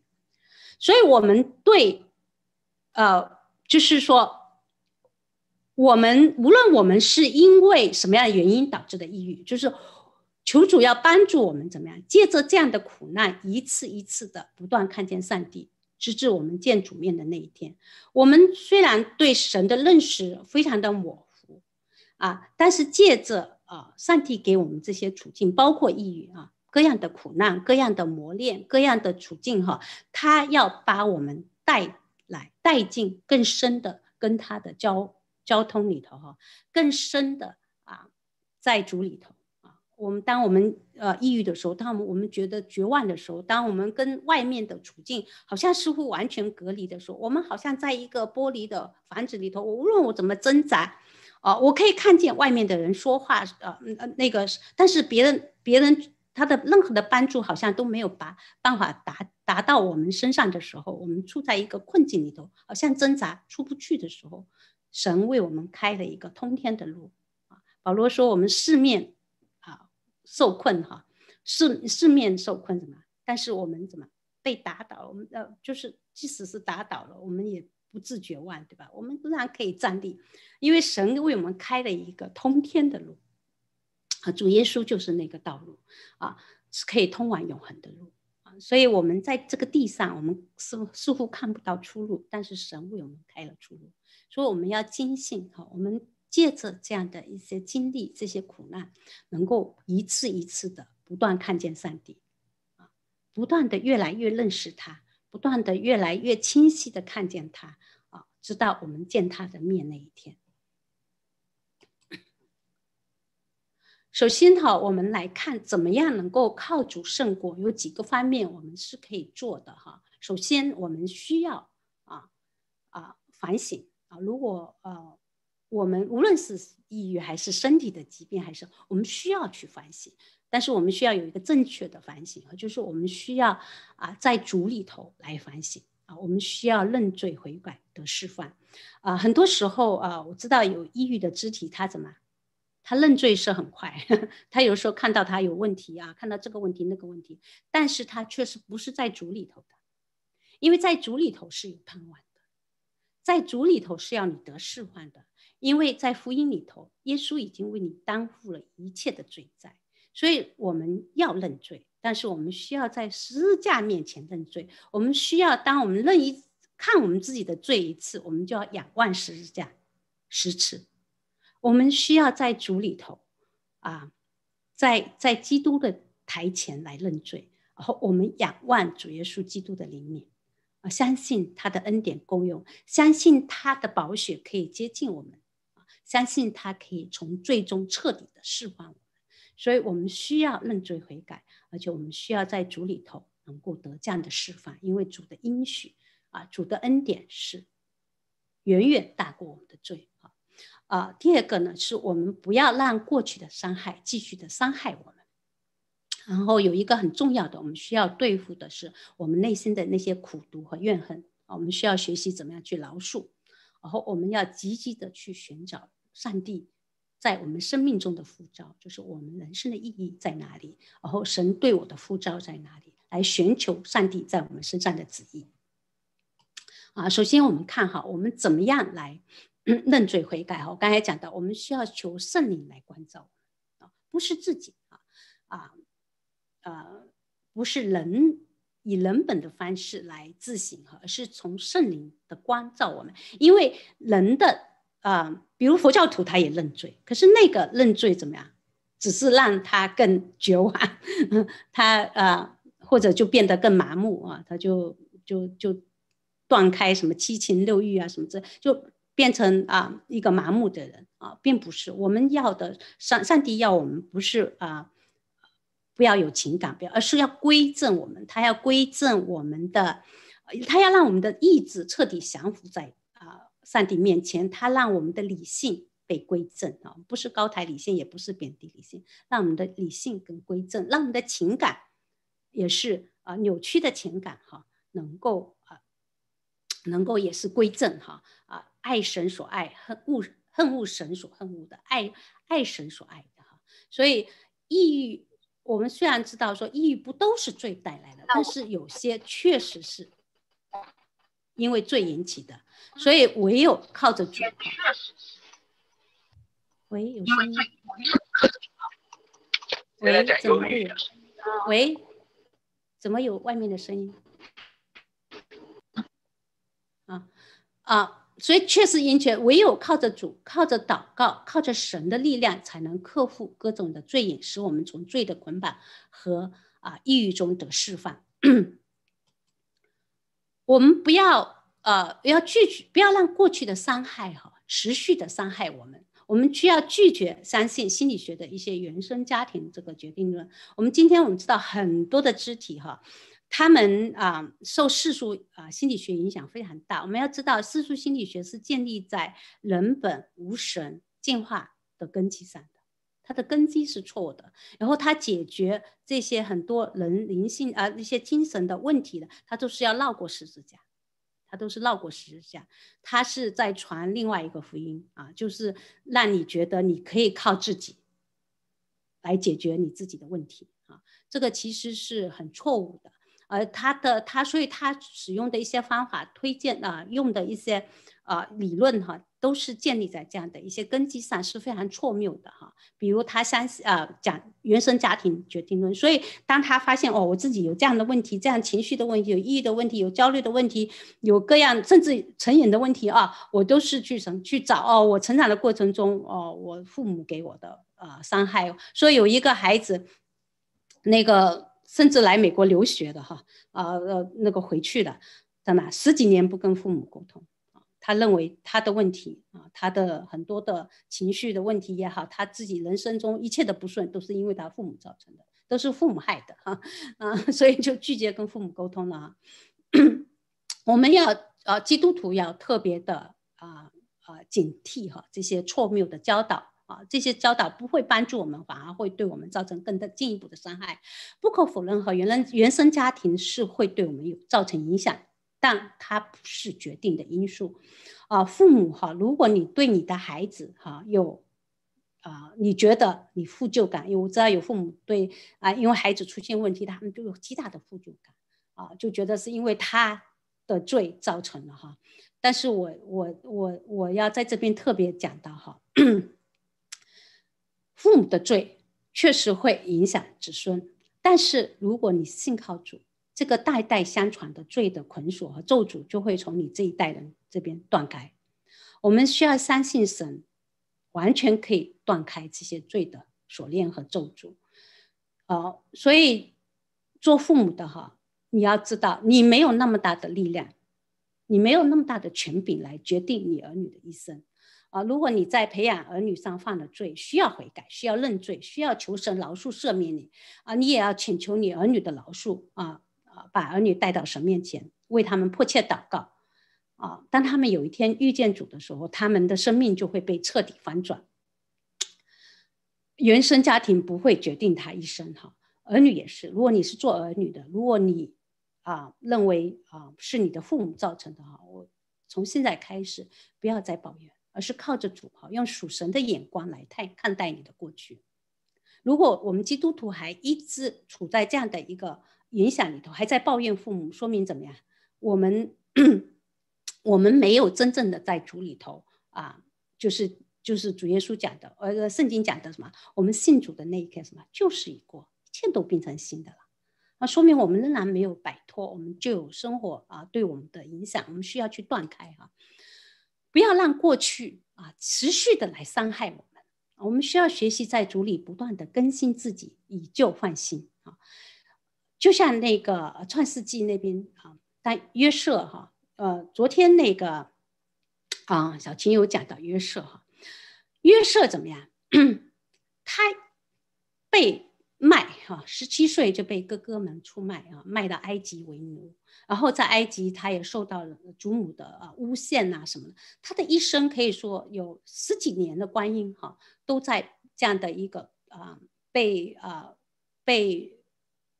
所以，我们对，呃，就是说。我们无论我们是因为什么样的原因导致的抑郁，就是求主，要帮助我们怎么样？借着这样的苦难，一次一次的不断看见上帝，直至我们见主面的那一天。我们虽然对神的认识非常的模糊啊，但是借着啊，上帝给我们这些处境，包括抑郁啊，各样的苦难、各样的磨练、各样的处境哈，他要把我们带来、带进更深的跟他的交。交通里头哈，更深的啊，在主里头啊。我们当我们呃抑郁的时候，当我们我们觉得绝望的时候，当我们跟外面的处境好像似乎完全隔离的时候，我们好像在一个玻璃的房子里头。无论我怎么挣扎，哦，我可以看见外面的人说话，呃，那个，但是别人别人他的任何的帮助好像都没有把办法达达到我们身上的时候，我们处在一个困境里头，好像挣扎出不去的时候。神为我们开了一个通天的路啊！保罗说：“我们四面啊受困哈，四四面受困什么？但是我们怎么被打倒？我们呃，就是即使是打倒了，我们也不自绝望，对吧？我们仍然可以站立，因为神为我们开了一个通天的路啊！主耶稣就是那个道路啊，是可以通往永恒的路啊！所以我们在这个地上，我们似似乎看不到出路，但是神为我们开了出路。”所以我们要坚信哈，我们借着这样的一些经历、这些苦难，能够一次一次的不断看见上帝啊，不断的越来越认识他，不断的越来越清晰的看见他啊，直到我们见他的面那一天。首先哈，我们来看怎么样能够靠主胜过，有几个方面我们是可以做的哈。首先，我们需要啊啊反省。啊，如果呃，我们无论是抑郁还是身体的疾病，还是我们需要去反省，但是我们需要有一个正确的反省啊，就是我们需要啊在主里头来反省啊，我们需要认罪悔改得释放啊。很多时候啊，我知道有抑郁的肢体，他怎么他认罪是很快，他 *laughs* 有时候看到他有问题啊，看到这个问题那个问题，但是他确实不是在主里头的，因为在主里头是有盼望。在主里头是要你得释放的，因为在福音里头，耶稣已经为你担负了一切的罪债，所以我们要认罪，但是我们需要在十字架面前认罪。我们需要当我们认一看我们自己的罪一次，我们就要仰望十字架十次。我们需要在主里头，啊，在在基督的台前来认罪，然后我们仰望主耶稣基督的灵敏。啊，相信他的恩典够用，相信他的宝血可以接近我们，相信他可以从最终彻底的释放我们。所以，我们需要认罪悔改，而且我们需要在主里头能够得这样的释放，因为主的应许，啊，主的恩典是远远大过我们的罪。啊，第二个呢，是我们不要让过去的伤害继续的伤害我们。然后有一个很重要的，我们需要对付的是我们内心的那些苦毒和怨恨啊，我们需要学习怎么样去饶恕，然后我们要积极的去寻找上帝在我们生命中的呼召，就是我们人生的意义在哪里，然后神对我的呼召在哪里，来寻求上帝在我们身上的旨意。啊，首先我们看哈，我们怎么样来 *clears throat* 认罪悔改？哈，我刚才讲到，我们需要求圣灵来关照啊，不是自己啊啊。呃，不是人以人本的方式来自省而是从圣灵的光照我们。因为人的啊，比如佛教徒他也认罪，可是那个认罪怎么样？只是让他更绝望，*laughs* 他呃，或者就变得更麻木啊，他就就就断开什么七情六欲啊什么这，就变成啊一个麻木的人啊，并不是我们要的上上帝要我们不是啊。不要有情感，不要，而是要归正我们。他要归正我们的，他要让我们的意志彻底降服在啊上帝面前。他让我们的理性被归正啊，不是高抬理性，也不是贬低理性，让我们的理性跟归正，让我们的情感也是啊扭曲的情感哈，能够啊，能够也是归正哈啊，爱神所爱，恨物恨物神所恨物的爱，爱神所爱的哈，所以抑郁。我们虽然知道说抑郁不都是罪带来的，但是有些确实是因为罪引起的，所以唯有靠着佛法。喂，有声音？*laughs* 喂，怎么有外面的声音？啊啊！所以确实，因此，唯有靠着主、靠着祷告、靠着神的力量，才能克服各种的罪瘾，使我们从罪的捆绑和啊抑郁中得释放。我们不要呃，要拒绝，不要让过去的伤害哈持续的伤害我们。我们需要拒绝相信心理学的一些原生家庭这个决定论。我们今天我们知道很多的肢体哈。他们啊，受世俗啊心理学影响非常大。我们要知道，世俗心理学是建立在人本无神进化的根基上的，它的根基是错误的。然后，它解决这些很多人灵性啊那些精神的问题的，它都是要绕过十字架，它都是绕过十字架，它是在传另外一个福音啊，就是让你觉得你可以靠自己来解决你自己的问题啊，这个其实是很错误的。呃，他的他，所以他使用的一些方法、推荐啊，用的一些啊理论哈，都是建立在这样的一些根基上，是非常错谬的哈。比如他相信啊，讲原生家庭决定论，所以当他发现哦，我自己有这样的问题，这样情绪的问题、有抑郁的问题、有焦虑的问题、有各样甚至成瘾的问题啊，我都是去什去找哦，我成长的过程中哦，我父母给我的呃伤害。说有一个孩子，那个。甚至来美国留学的哈啊呃那个回去的，在哪十几年不跟父母沟通啊？他认为他的问题啊，他的很多的情绪的问题也好，他自己人生中一切的不顺都是因为他父母造成的，都是父母害的哈啊，*laughs* 所以就拒绝跟父母沟通了啊。*coughs* 我们要啊基督徒要特别的啊啊警惕哈这些错谬的教导。啊，这些教导不会帮助我们，反而会对我们造成更大进一步的伤害。不可否认，和原来原生家庭是会对我们有造成影响，但它不是决定的因素。啊，父母哈，如果你对你的孩子哈有啊，你觉得你负疚感，因为我知道有父母对啊，因为孩子出现问题，他们都有极大的负疚感啊，就觉得是因为他的罪造成了哈。但是我我我我要在这边特别讲到哈。*clears throat* 父母的罪确实会影响子孙，但是如果你信靠主，这个代代相传的罪的捆锁和咒诅就会从你这一代人这边断开。我们需要相信神完全可以断开这些罪的锁链和咒诅。哦，所以做父母的哈，你要知道，你没有那么大的力量，你没有那么大的权柄来决定你儿女的一生。啊，如果你在培养儿女上犯了罪，需要悔改，需要认罪，需要求神饶恕赦免你，啊，你也要请求你儿女的饶恕，啊，啊，把儿女带到神面前，为他们迫切祷告，啊，当他们有一天遇见主的时候，他们的生命就会被彻底反转。原生家庭不会决定他一生，哈，儿女也是。如果你是做儿女的，如果你啊认为啊是你的父母造成的，哈，我从现在开始不要再抱怨。而是靠着主哈，用属神的眼光来看看待你的过去。如果我们基督徒还一直处在这样的一个影响里头，还在抱怨父母，说明怎么样？我们我们没有真正的在主里头啊，就是就是主耶稣讲的，呃，圣经讲的什么？我们信主的那一天什么，就是已过，一切都变成新的了。那说明我们仍然没有摆脱我们旧生活啊对我们的影响，我们需要去断开哈。不要让过去啊持续的来伤害我们，我们需要学习在主里不断的更新自己，以旧换新啊。就像那个创世纪那边啊，但约瑟哈，呃，昨天那个啊，小琴有讲到约瑟哈，约瑟怎么样？*clears throat* 他被。卖哈，十七岁就被哥哥们出卖啊，卖到埃及为奴。然后在埃及，他也受到了祖母的啊诬陷呐什么的。他的一生可以说有十几年的光阴哈，都在这样的一个啊被啊被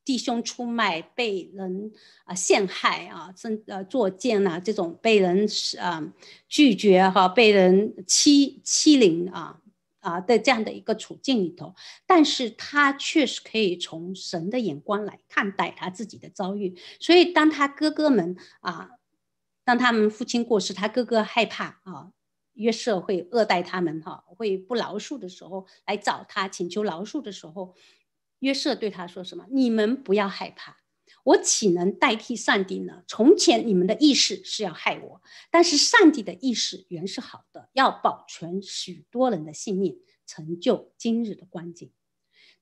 弟兄出卖，被人啊陷害啊，呃作贱呐，这种被人啊拒绝哈，被人欺欺凌啊。啊，在这样的一个处境里头，但是他确实可以从神的眼光来看待他自己的遭遇。所以，当他哥哥们啊，当他们父亲过世，他哥哥害怕啊，约瑟会恶待他们哈，会不饶恕的时候，来找他请求饶恕的时候，约瑟对他说什么？你们不要害怕。我岂能代替上帝呢？从前你们的意识是要害我，但是上帝的意识原是好的，要保全许多人的性命，成就今日的光景。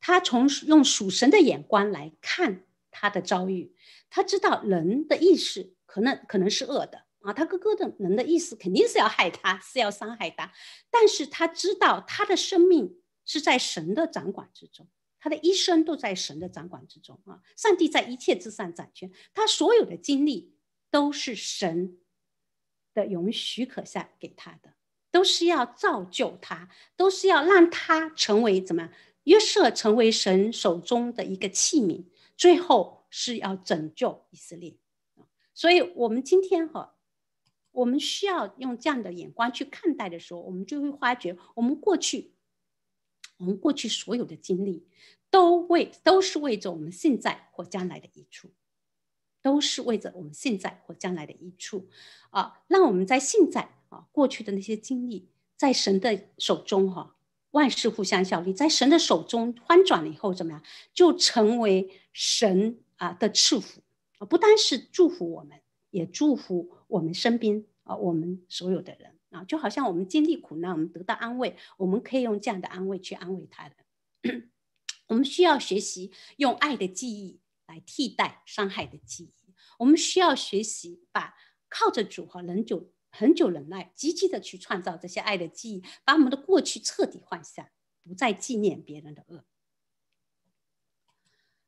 他从用属神的眼光来看他的遭遇，他知道人的意识可能可能是恶的啊，他哥哥的人的意识肯定是要害他，是要伤害他，但是他知道他的生命是在神的掌管之中。他的一生都在神的掌管之中啊！上帝在一切之上掌权，他所有的经历都是神的允许可下给他的，都是要造就他，都是要让他成为怎么样？约瑟成为神手中的一个器皿，最后是要拯救以色列。所以，我们今天哈，我们需要用这样的眼光去看待的时候，我们就会发觉，我们过去。我们过去所有的经历，都为都是为着我们现在或将来的一处，都是为着我们现在或将来的一处啊！让我们在现在啊过去的那些经历，在神的手中哈，万事互相效力，在神的手中翻转了以后怎么样，就成为神啊的赐福啊！不单是祝福我们，也祝福我们身边啊我们所有的人。啊，就好像我们经历苦难，我们得到安慰，我们可以用这样的安慰去安慰他。的，*clears throat* 我们需要学习用爱的记忆来替代伤害的记忆。我们需要学习把靠着主和很久很久忍耐，积极的去创造这些爱的记忆，把我们的过去彻底换下，不再纪念别人的恶。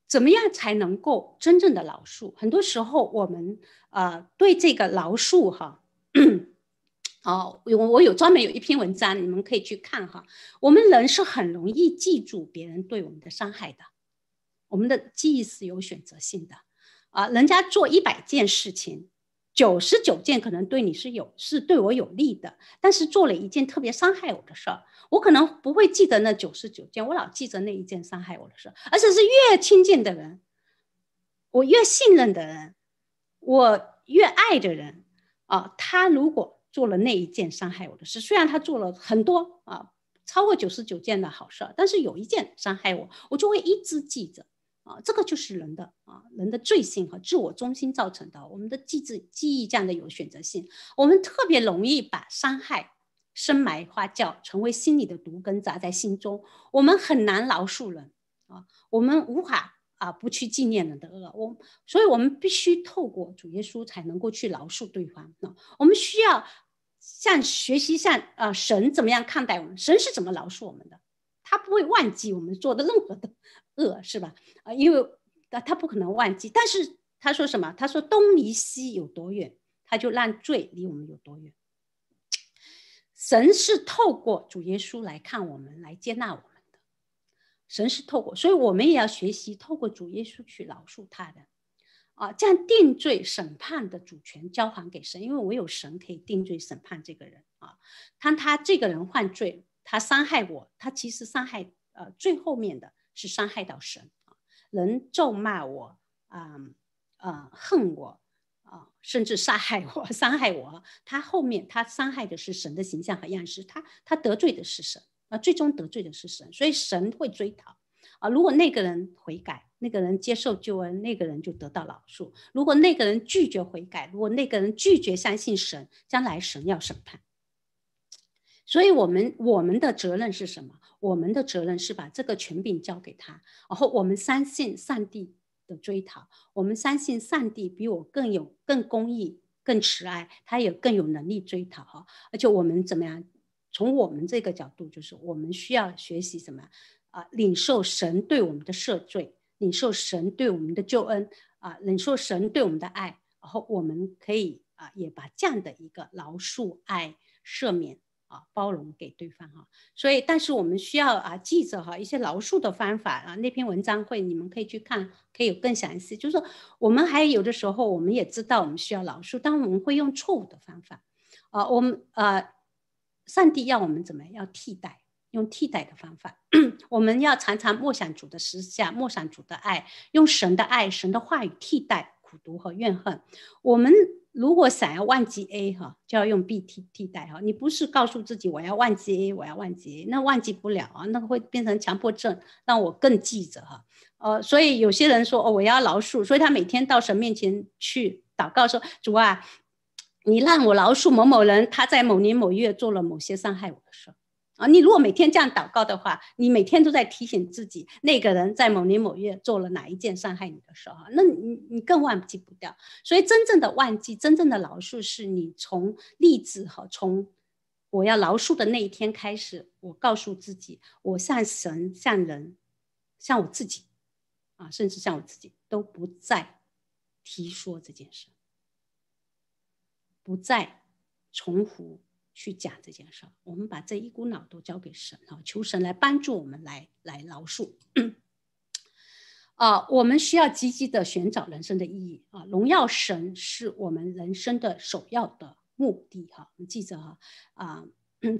怎么样才能够真正的饶恕？很多时候我们啊，对这个饶恕哈。*clears throat* 哦，我我有专门有一篇文章，你们可以去看哈。我们人是很容易记住别人对我们的伤害的，我们的记忆是有选择性的啊。人家做一百件事情，九十九件可能对你是有是对我有利的，但是做了一件特别伤害我的事儿，我可能不会记得那九十九件，我老记着那一件伤害我的事儿。而且是越亲近的人，我越信任的人，我越爱的人啊，他如果。做了那一件伤害我的事，虽然他做了很多啊，超过九十九件的好事儿，但是有一件伤害我，我就会一直记着啊。这个就是人的啊，人的罪性和自我中心造成的。我们的记忆记忆这样的有选择性，我们特别容易把伤害深埋花酵，成为心里的毒根，扎在心中。我们很难饶恕人啊，我们无法啊不去纪念人的恶。我，所以我们必须透过主耶稣才能够去饶恕对方。那我们需要。像学习像啊神怎么样看待我们？神是怎么饶恕我们的？他不会忘记我们做的任何的恶，是吧？啊，因为他他不可能忘记。但是他说什么？他说东离西有多远，他就让罪离我们有多远。神是透过主耶稣来看我们，来接纳我们的。神是透过，所以我们也要学习透过主耶稣去饶恕他的。啊，将定罪审判的主权交还给神，因为我有神可以定罪审判这个人啊。当他这个人犯罪，他伤害我，他其实伤害呃最后面的是伤害到神啊。人咒骂我，啊，呃，恨我啊，甚至杀害我，*laughs* 伤害我，他后面他伤害的是神的形象和样式，他他得罪的是神啊，最终得罪的是神，所以神会追讨。啊！如果那个人悔改，那个人接受救恩，那个人就得到饶恕；如果那个人拒绝悔改，如果那个人拒绝相信神，将来神要审判。所以，我们我们的责任是什么？我们的责任是把这个权柄交给他，然后我们相信上帝的追讨，我们相信上帝比我更有、更公义、更慈爱，他也更有能力追讨。哈！而且我们怎么样？从我们这个角度，就是我们需要学习什么？啊，领受神对我们的赦罪，领受神对我们的救恩，啊，领受神对我们的爱，然后我们可以啊，也把这样的一个饶恕、爱、赦免啊、包容给对方哈。所以，但是我们需要啊，记着哈，一些饶恕的方法啊，那篇文章会你们可以去看，可以有更详细。就是说，我们还有的时候，我们也知道我们需要饶恕，但我们会用错误的方法。啊，我们啊，上帝要我们怎么要替代？用替代的方法，我们要常常默想主的十字架，默想主的爱，用神的爱、神的话语替代苦毒和怨恨。我们如果想要忘记 A 哈，就要用 B 替替代哈。你不是告诉自己我要忘记 A，我要忘记 A，那忘记不了啊，那个会变成强迫症，让我更记着哈。呃，所以有些人说哦，我要饶恕，所以他每天到神面前去祷告说：主啊，你让我饶恕某某人，他在某年某月做了某些伤害我的事。啊，你如果每天这样祷告的话，你每天都在提醒自己，那个人在某年某月做了哪一件伤害你的事哈，那你你更忘记不掉。所以真正的忘记，真正的饶恕，是你从立志和从我要饶恕的那一天开始，我告诉自己，我向神、向人、向我自己，啊，甚至向我自己都不再提说这件事，不再重复。去讲这件事，我们把这一股脑都交给神啊，求神来帮助我们来来饶恕。啊，我们需要积极的寻找人生的意义啊，荣耀神是我们人生的首要的目的哈。我们记着哈啊，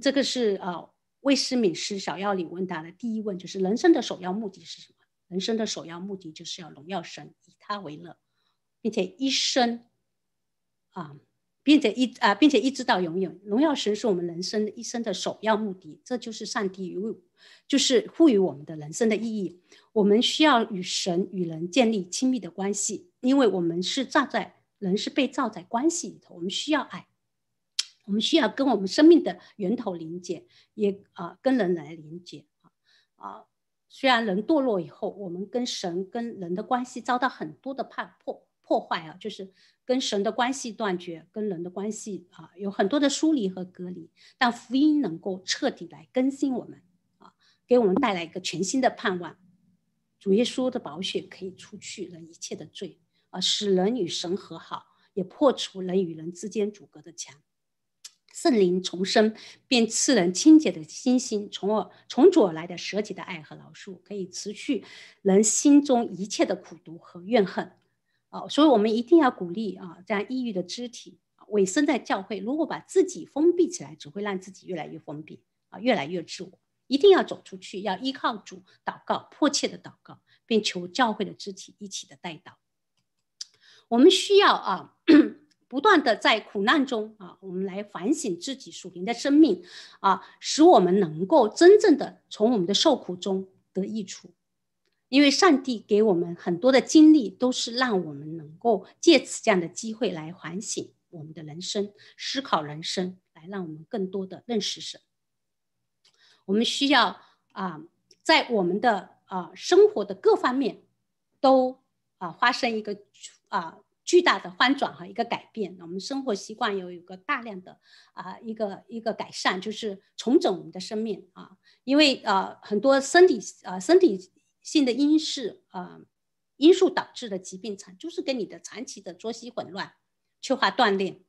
这个是啊，威斯敏斯小要里问答的第一问，就是人生的首要目的是什么？人生的首要目的就是要荣耀神，以他为乐，并且一生啊。并且一啊，并且一直到永远，荣耀神是我们人生一生的首要目的，这就是上帝有，就是赋予我们的人生的意义。我们需要与神与人建立亲密的关系，因为我们是站在人是被造在关系里头，我们需要爱，我们需要跟我们生命的源头连接，也啊跟人来连接啊。啊，虽然人堕落以后，我们跟神跟人的关系遭到很多的破破。破坏啊，就是跟神的关系断绝，跟人的关系啊有很多的疏离和隔离。但福音能够彻底来更新我们啊，给我们带来一个全新的盼望。主耶稣的宝血可以除去人一切的罪啊，使人与神和好，也破除人与人之间阻隔的墙。圣灵重生，便赐人清洁的心心，从而从主而来的舍己的爱和饶恕，可以持续人心中一切的苦毒和怨恨。啊，所以我们一定要鼓励啊，这样抑郁的肢体委身在教会。如果把自己封闭起来，只会让自己越来越封闭啊，越来越自我。一定要走出去，要依靠主，祷告，迫切的祷告，并求教会的肢体一起的带导。我们需要啊，*coughs* 不断的在苦难中啊，我们来反省自己属灵的生命啊，使我们能够真正的从我们的受苦中得益处。因为上帝给我们很多的经历，都是让我们能够借此这样的机会来反省我们的人生，思考人生，来让我们更多的认识神。我们需要啊，在我们的啊生活的各方面都啊发生一个啊巨大的翻转和一个改变。我们生活习惯有有个大量的啊一个一个改善，就是重整我们的生命啊。因为啊很多身体啊身体。性的因是啊因素导致的疾病，长就是跟你的长期的作息混乱、缺乏锻炼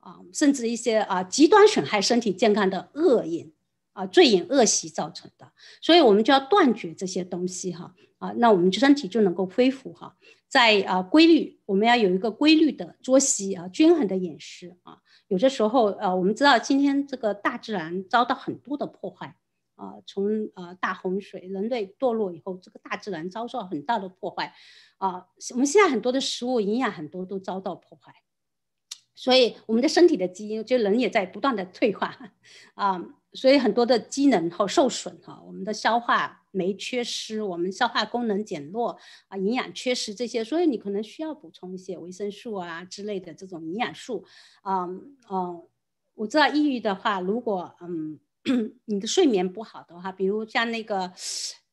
啊，甚至一些啊极端损害身体健康的恶饮啊、醉饮恶习造成的，所以我们就要断绝这些东西哈啊，那我们身体就能够恢复哈。在啊规律，我们要有一个规律的作息啊，均衡的饮食啊，有的时候呃，我们知道今天这个大自然遭到很多的破坏。啊，从呃大洪水，人类堕落以后，这个大自然遭受很大的破坏，啊，我们现在很多的食物营养很多都遭到破坏，所以我们的身体的基因，就人也在不断的退化，啊，所以很多的机能和受损哈，我们的消化酶缺失，我们消化功能减弱，啊，营养缺失这些，所以你可能需要补充一些维生素啊之类的这种营养素，啊，嗯，我知道抑郁的话，如果嗯。*clears throat* 你的睡眠不好的话，比如像那个，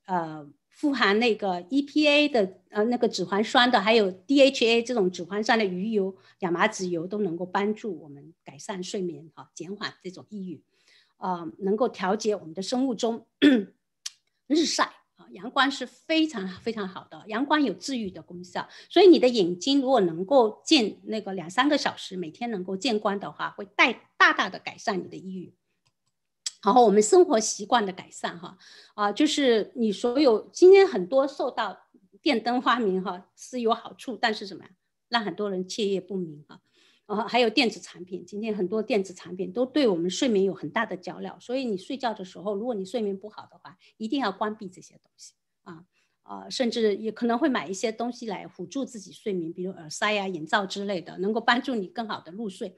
呃，富含那个 EPA 的呃那个脂肪酸的，还有 DHA 这种脂肪酸的鱼油、亚麻籽油都能够帮助我们改善睡眠，哈，减缓这种抑郁，呃，能够调节我们的生物钟。日晒啊，阳光是非常非常好的，阳光有治愈的功效，所以你的眼睛如果能够见那个两三个小时，每天能够见光的话，会带大大的改善你的抑郁。然后我们生活习惯的改善，哈，啊，就是你所有今天很多受到电灯发明，哈，是有好处，但是什么呀？让很多人彻夜不眠，哈，然后还有电子产品，今天很多电子产品都对我们睡眠有很大的搅扰，所以你睡觉的时候，如果你睡眠不好的话，一定要关闭这些东西，啊，啊，甚至也可能会买一些东西来辅助自己睡眠，比如耳塞呀、眼罩之类的，能够帮助你更好的入睡。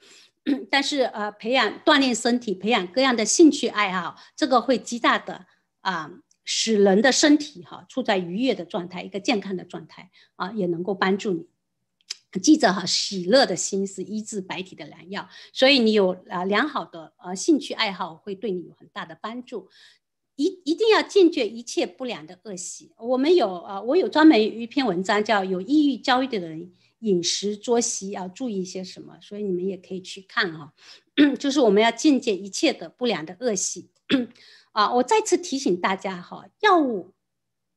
*clears throat* 但是呃，培养锻炼身体，培养各样的兴趣爱好，这个会极大的啊，使人的身体哈处在愉悦的状态，一个健康的状态啊，也能够帮助你。记着哈，喜乐的心是医治百体的良药，所以你有啊良好的呃兴趣爱好，会对你有很大的帮助。一一定要禁绝一切不良的恶习。我们有啊，我有专门一篇文章叫《有抑郁焦虑的人》。饮食作息要注意一些什么？所以你们也可以去看哈，*coughs* 就是我们要禁戒一切的不良的恶习 *coughs* 啊！我再次提醒大家哈，药物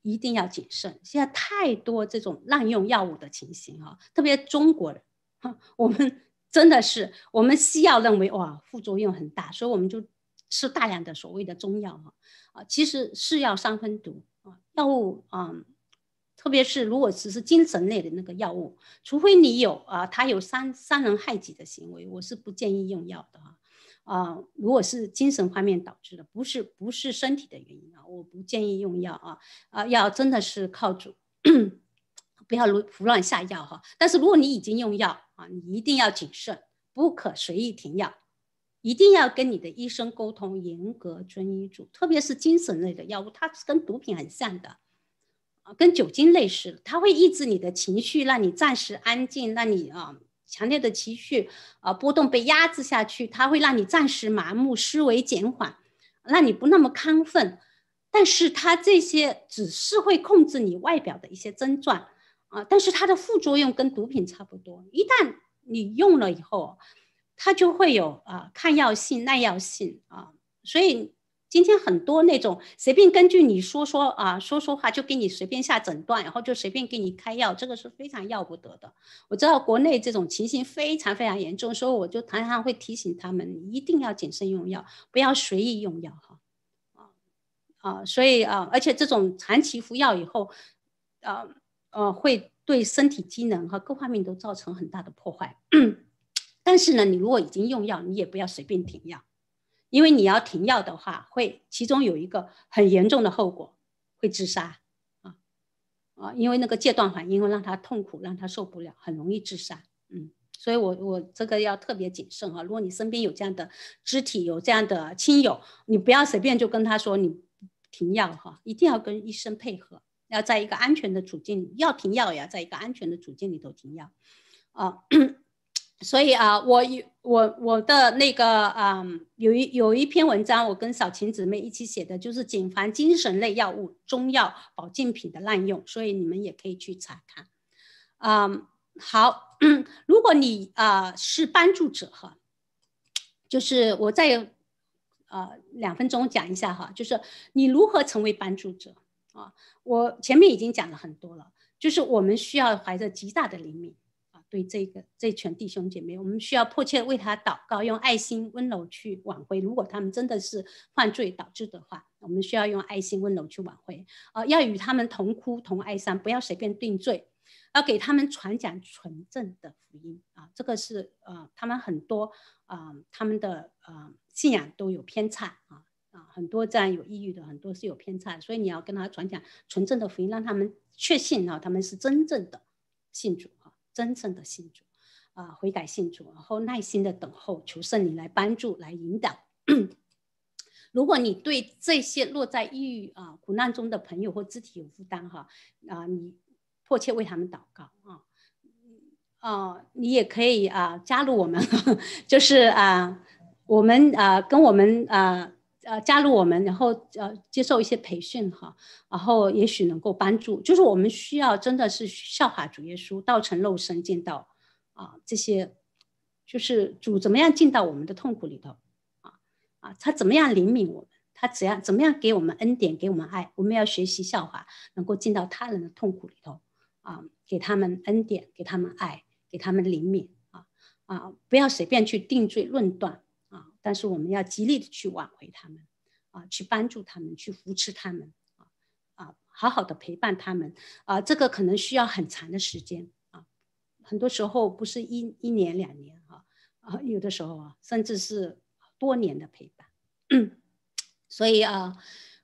一定要谨慎。现在太多这种滥用药物的情形哈，特别中国人，我们真的是我们西药认为哇副作用很大，所以我们就吃大量的所谓的中药哈啊，其实是药三分毒啊，药物嗯。特别是如果只是精神类的那个药物，除非你有啊，他有伤伤人害己的行为，我是不建议用药的啊。啊，如果是精神方面导致的，不是不是身体的原因啊，我不建议用药啊。啊，药真的是靠主，不要乱胡乱下药哈。但是如果你已经用药啊，你一定要谨慎，不可随意停药，一定要跟你的医生沟通，严格遵医嘱。特别是精神类的药物，它是跟毒品很像的。跟酒精类似，它会抑制你的情绪，让你暂时安静，让你啊强烈的情绪啊波动被压制下去，它会让你暂时麻木，思维减缓，让你不那么亢奋。但是它这些只是会控制你外表的一些症状啊，但是它的副作用跟毒品差不多。一旦你用了以后，它就会有啊抗药性、耐药性啊，所以。今天很多那种随便根据你说说啊说说话就给你随便下诊断，然后就随便给你开药，这个是非常要不得的。我知道国内这种情形非常非常严重，所以我就常常会提醒他们一定要谨慎用药，不要随意用药哈。啊，所以啊，而且这种长期服药以后，呃呃，会对身体机能和各方面都造成很大的破坏。但是呢，你如果已经用药，你也不要随便停药。因为你要停药的话，会其中有一个很严重的后果，会自杀啊啊！因为那个戒断反应会让他痛苦，让他受不了，很容易自杀。嗯，所以我我这个要特别谨慎啊！如果你身边有这样的肢体有这样的亲友，你不要随便就跟他说你停药哈，一定要跟医生配合，要在一个安全的处境要停药也要在一个安全的处境里头停药啊。所以啊，我有我我的那个，嗯，有一有一篇文章，我跟小琴姊妹一起写的，就是谨防精神类药物、中药、保健品的滥用，所以你们也可以去查看。嗯，好，如果你啊是帮助者哈，就是我再呃两分钟讲一下哈，就是你如何成为帮助者啊，我前面已经讲了很多了，就是我们需要怀着极大的灵敏。对这个这群弟兄姐妹，我们需要迫切为他祷告，用爱心温柔去挽回。如果他们真的是犯罪导致的话，我们需要用爱心温柔去挽回。啊，要与他们同哭同哀伤，不要随便定罪，要给他们传讲纯正的福音啊！这个是呃，他们很多啊，他们的呃信仰都有偏差啊啊，很多这样有抑郁的，很多是有偏差，所以你要跟他传讲纯正的福音，让他们确信啊，他们是真正的信主。真正的信主啊，悔改信主，然后耐心的等候，求圣灵来帮助、来引导。*clears throat* 如果你对这些落在抑郁啊、苦难中的朋友或肢体有负担哈啊，你迫切为他们祷告啊啊，你也可以啊加入我们，*laughs* 就是啊，我们啊跟我们啊。呃，加入我们，然后呃，接受一些培训哈，然后也许能够帮助。就是我们需要真的是效法主耶稣，道成肉身，进到啊这些，就是主怎么样进到我们的痛苦里头啊啊，他怎么样怜悯我们？他怎样怎么样给我们恩典，给我们爱？我们要学习效法，能够进到他人的痛苦里头啊，给他们恩典，给他们爱，给他们怜悯。啊啊，不要随便去定罪论断。但是我们要极力的去挽回他们，啊，去帮助他们，去扶持他们，啊，啊，好好的陪伴他们，啊，这个可能需要很长的时间，啊，很多时候不是一一年两年，哈，啊，有的时候啊，甚至是多年的陪伴，*clears throat* 所以啊，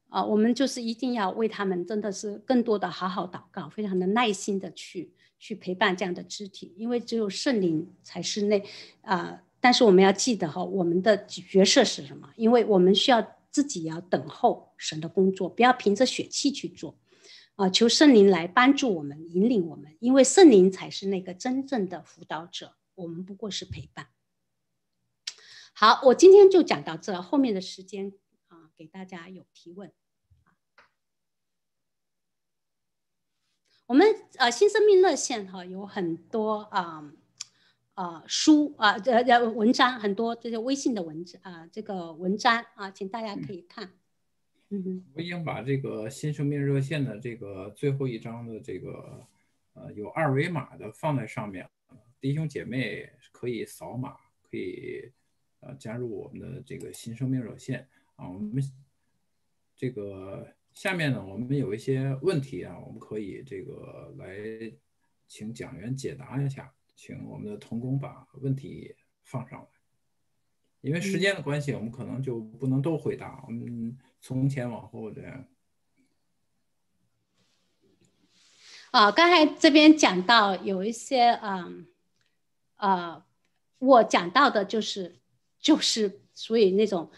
啊，我们就是一定要为他们真的是更多的好好祷告，非常的耐心的去去陪伴这样的肢体，因为只有圣灵才是那啊。但是我们要记得哈，我们的角色是什么？因为我们需要自己要等候神的工作，不要凭着血气去做，啊，求圣灵来帮助我们、引领我们，因为圣灵才是那个真正的辅导者，我们不过是陪伴。好，我今天就讲到这，后面的时间啊，给大家有提问。我们呃，新生命热线哈，有很多啊。啊，书啊，这这文章很多，这些微信的文章啊，这个文章啊，请大家可以看。嗯，我已经把这个新生命热线的这个最后一张的这个呃有二维码的放在上面，弟兄姐妹可以扫码，可以呃加入我们的这个新生命热线啊。我们这个下面呢，我们有一些问题啊，我们可以这个来请讲员解答一下。请我们的童工把问题放上来，因为时间的关系，我们可能就不能都回答。我们从前往后的。啊，刚才这边讲到有一些啊啊，我讲到的就是就是，属于那种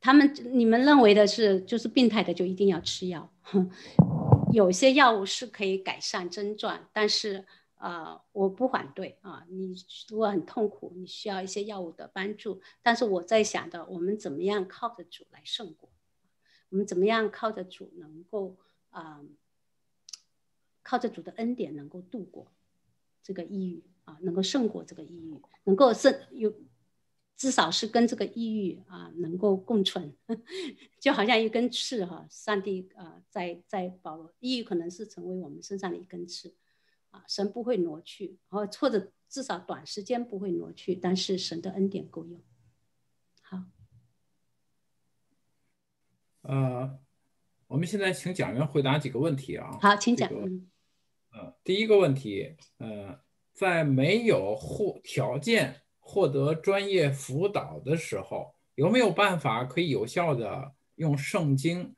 他们你们认为的是就是病态的，就一定要吃药。*laughs* 有些药物是可以改善症状，但是。啊，我不反对啊。你如果很痛苦，你需要一些药物的帮助。但是我在想的，我们怎么样靠着主来胜过？我们怎么样靠着主能够啊，靠着主的恩典能够度过这个抑郁啊，能够胜过这个抑郁，能够胜有，至少是跟这个抑郁啊能够共存，*laughs* 就好像一根刺哈。上帝啊，在在保罗，抑郁可能是成为我们身上的一根刺。神不会挪去，或错者至少短时间不会挪去，但是神的恩典够用。好，呃，我们现在请讲员回答几个问题啊。好，请讲。嗯，第一个问题，呃，在没有获条件获得专业辅导的时候，有没有办法可以有效的用圣经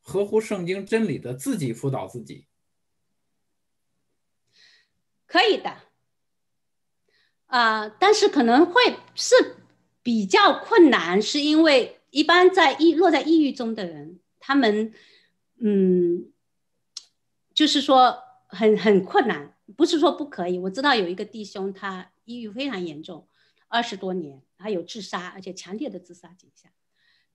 合乎圣经真理的自己辅导自己？可以的，啊，但是可能会是比较困难，是因为一般在抑落在抑郁中的人，他们，嗯，就是说很很困难，不是说不可以。我知道有一个弟兄，他抑郁非常严重，二十多年，他有自杀，而且强烈的自杀倾向，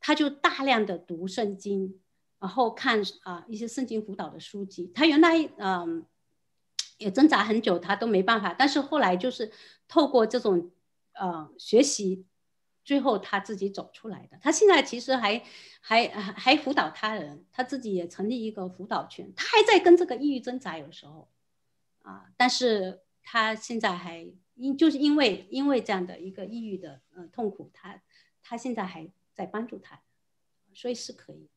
他就大量的读圣经，然后看啊一些圣经辅导的书籍，他原来嗯。也挣扎很久，他都没办法。但是后来就是透过这种呃学习，最后他自己走出来的。他现在其实还还还辅导他人，他自己也成立一个辅导群，他还在跟这个抑郁挣扎，有时候啊，但是他现在还因就是因为因为这样的一个抑郁的呃痛苦，他他现在还在帮助他，所以是可以。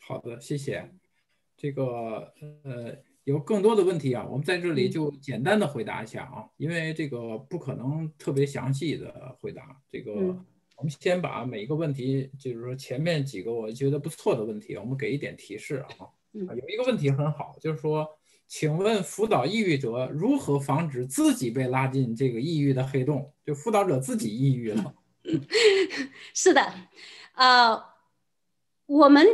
好的，谢谢。这个呃。有更多的问题啊，我们在这里就简单的回答一下啊，因为这个不可能特别详细的回答。这个我们先把每一个问题，就是说前面几个我觉得不错的问题，我们给一点提示啊。有一个问题很好，就是说，请问辅导抑郁者如何防止自己被拉进这个抑郁的黑洞？就辅导者自己抑郁了？*laughs* 是的，啊，我们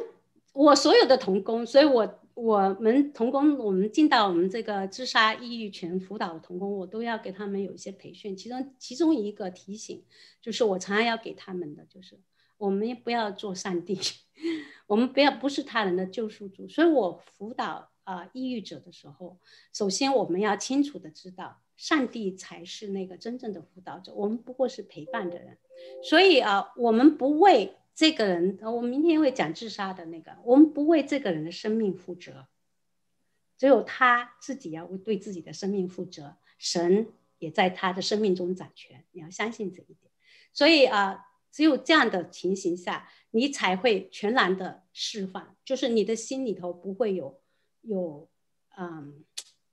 我所有的童工，所以我。我们童工，我们进到我们这个自杀抑郁群辅导的童工，我都要给他们有一些培训。其中其中一个提醒，就是我常常要给他们的，就是我们不要做上帝，*laughs* 我们不要不是他人的救赎主。所以我辅导啊抑郁者的时候，首先我们要清楚的知道，上帝才是那个真正的辅导者，我们不过是陪伴的人。所以啊，我们不为。这个人，我明天会讲自杀的那个，我们不为这个人的生命负责，只有他自己要为对自己的生命负责，神也在他的生命中掌权，你要相信这一点。所以啊，只有这样的情形下，你才会全然的释放，就是你的心里头不会有，有，嗯，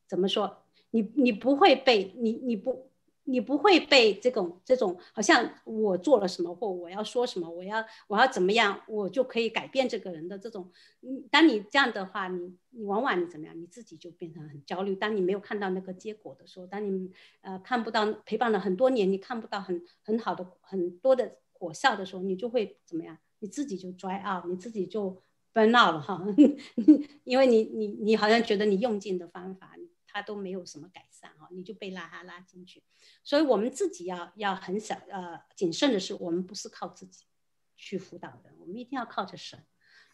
怎么说？你你不会被你你不。你不会被这种这种，好像我做了什么或我要说什么，我要我要怎么样，我就可以改变这个人的这种。嗯，当你这样的话，你你往往你怎么样，你自己就变成很焦虑。当你没有看到那个结果的时候，当你呃看不到陪伴了很多年，你看不到很很好的很多的果效的时候，你就会怎么样？你自己就拽啊，你自己就烦闹了哈，*laughs* 因为你你你好像觉得你用尽的方法。他都没有什么改善哈，你就被拉哈拉进去，所以我们自己要要很小呃谨慎的是，我们不是靠自己去辅导的，我们一定要靠着神，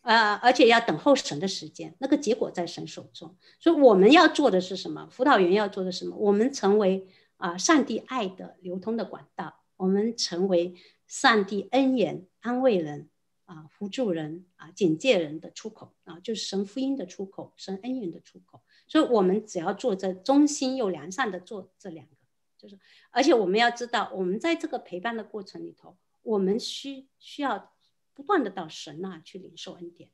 呃，而且要等候神的时间，那个结果在神手中。所以我们要做的是什么？辅导员要做的什么？我们成为啊上帝爱的流通的管道，我们成为上帝恩言安慰人啊，扶助人啊，警戒人的出口啊，就是神福音的出口，神恩人的出口。所以，我们只要做这忠心又良善的做这两个，就是，而且我们要知道，我们在这个陪伴的过程里头，我们需需要不断的到神那去领受恩典，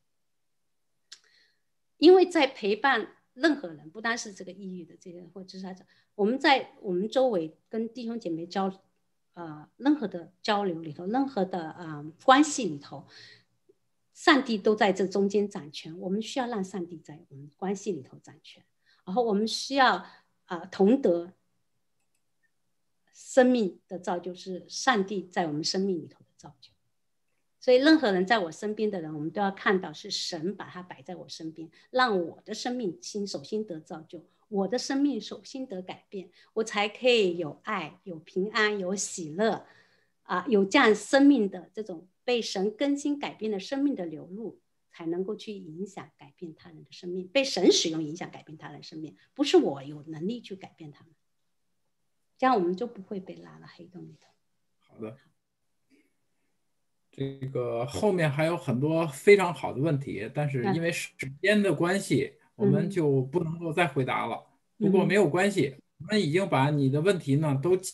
因为在陪伴任何人，不单是这个抑郁的这些，或者就是他讲，我们在我们周围跟弟兄姐妹交，呃，任何的交流里头，任何的呃关系里头。上帝都在这中间掌权，我们需要让上帝在我们关系里头掌权，然后我们需要啊同德。生命的造就是上帝在我们生命里头的造就，所以任何人在我身边的人，我们都要看到是神把他摆在我身边，让我的生命心首先得造就，我的生命首先得改变，我才可以有爱、有平安、有喜乐，啊，有这样生命的这种。被神更新改变的生命的流露，才能够去影响改变他人的生命。被神使用影响改变他人生命，不是我有能力去改变他们，这样我们就不会被拉到黑洞里头。好的，这个后面还有很多非常好的问题，但是因为时间的关系，我们就不能够再回答了。不过没有关系，我们已经把你的问题呢都记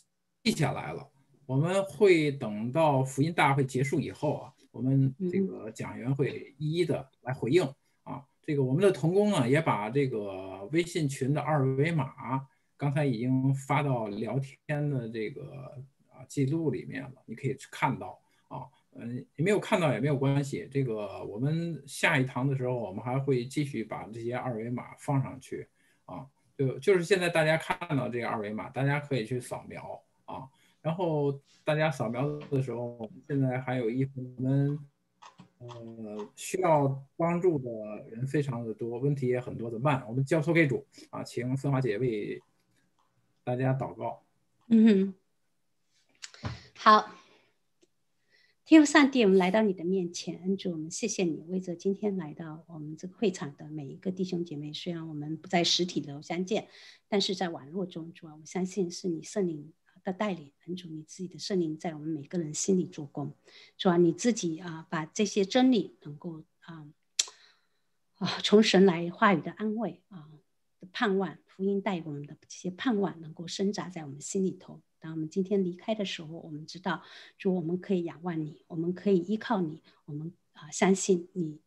下来了。我们会等到福音大会结束以后啊，我们这个讲员会一一的来回应啊。这个我们的童工呢，也把这个微信群的二维码，刚才已经发到聊天的这个啊记录里面了，你可以去看到啊。嗯，你没有看到也没有关系，这个我们下一堂的时候，我们还会继续把这些二维码放上去啊。就就是现在大家看到这个二维码，大家可以去扫描。然后大家扫描的时候，现在还有一们呃，需要帮助的人非常的多，问题也很多，怎么办？我们交托给主啊，请思华姐为大家祷告。嗯，好，天父上帝，我们来到你的面前，恩主，我们谢谢你，为着今天来到我们这个会场的每一个弟兄姐妹，虽然我们不在实体的相见，但是在网络中主啊，我相信是你圣灵。的带领，领主，你自己的圣灵在我们每个人心里做工，是吧？你自己啊，把这些真理能够啊啊，从神来话语的安慰啊的盼望，福音带给我们的这些盼望，能够生扎在我们心里头。当我们今天离开的时候，我们知道，就我们可以仰望你，我们可以依靠你，我们啊，相信你。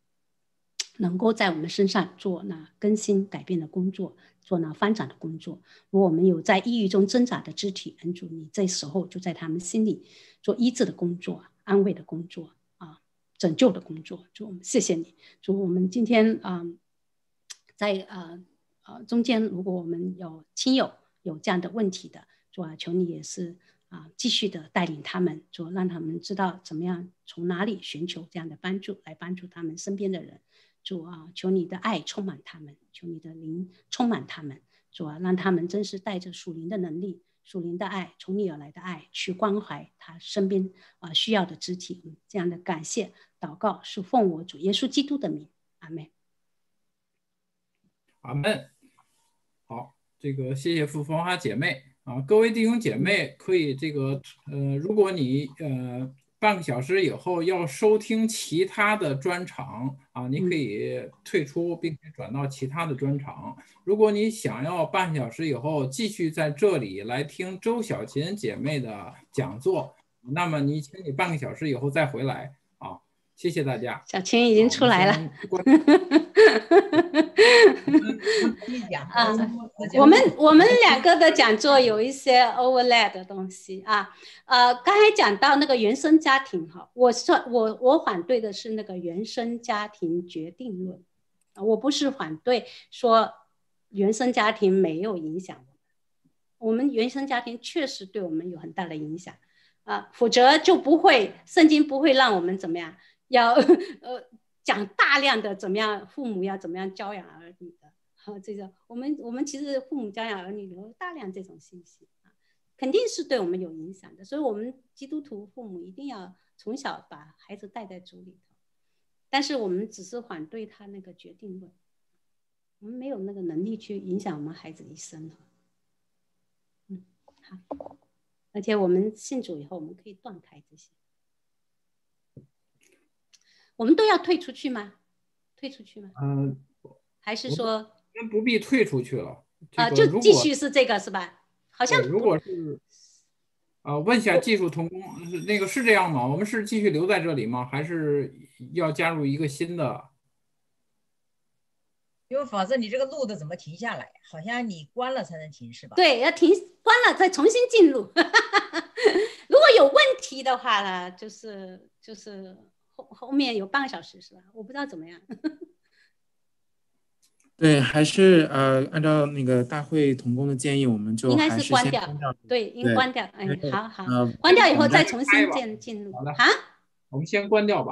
能够在我们身上做那更新改变的工作，做那发展的工作。如果我们有在抑郁中挣扎的肢体，恩主，你这时候就在他们心里做医治的工作、安慰的工作啊、拯救的工作。主，谢谢你！主，我们今天啊，在呃呃中间，如果我们有亲友有这样的问题的，主啊，求你也是啊，继续的带领他们，就让他们知道怎么样从哪里寻求这样的帮助，来帮助他们身边的人。主啊，求你的爱充满他们，求你的灵充满他们。主啊，让他们真是带着属灵的能力、属灵的爱、从你而来的爱去关怀他身边啊需要的肢体。这样的感谢祷告是奉我主耶稣基督的名，阿门，阿门。好，这个谢谢富芳花姐妹啊，各位弟兄姐妹可以这个呃，如果你呃。半个小时以后要收听其他的专场啊，你可以退出，并转到其他的专场。如果你想要半个小时以后继续在这里来听周小琴姐妹的讲座，那么你请你半个小时以后再回来啊。谢谢大家。小琴已经出来了。*laughs* *laughs* *laughs* *laughs* 我们我们两个的讲座有一些 overlap 的东西啊。呃，刚才讲到那个原生家庭哈，我说我我反对的是那个原生家庭决定论我不是反对说原生家庭没有影响们，我们原生家庭确实对我们有很大的影响啊，否则就不会圣经不会让我们怎么样要 *laughs* 呃。讲大量的怎么样，父母要怎么样教养儿女的，哈，这个我们我们其实父母教养儿女有大量这种信息啊，肯定是对我们有影响的，所以我们基督徒父母一定要从小把孩子带在主里头，但是我们只是反对他那个决定论，我们没有那个能力去影响我们孩子一生，嗯，好，而且我们信主以后，我们可以断开这些。我们都要退出去吗？退出去吗？嗯，还是说？不，不必退出去了。啊，就继续是这个是吧？好像如果是，呃，问一下技术同工，那个是这样吗？我们是继续留在这里吗？还是要加入一个新的？因为否则你这个路的怎么停下来？好像你关了才能停，是吧？对，要停关了再重新进入。*laughs* 如果有问题的话呢，就是就是。后后面有半个小时是吧？我不知道怎么样。对，还是呃按照那个大会同工的建议，我们就应该是关掉。对，应关掉。嗯，好好。关掉以后再重新进进入。好我们先关掉吧。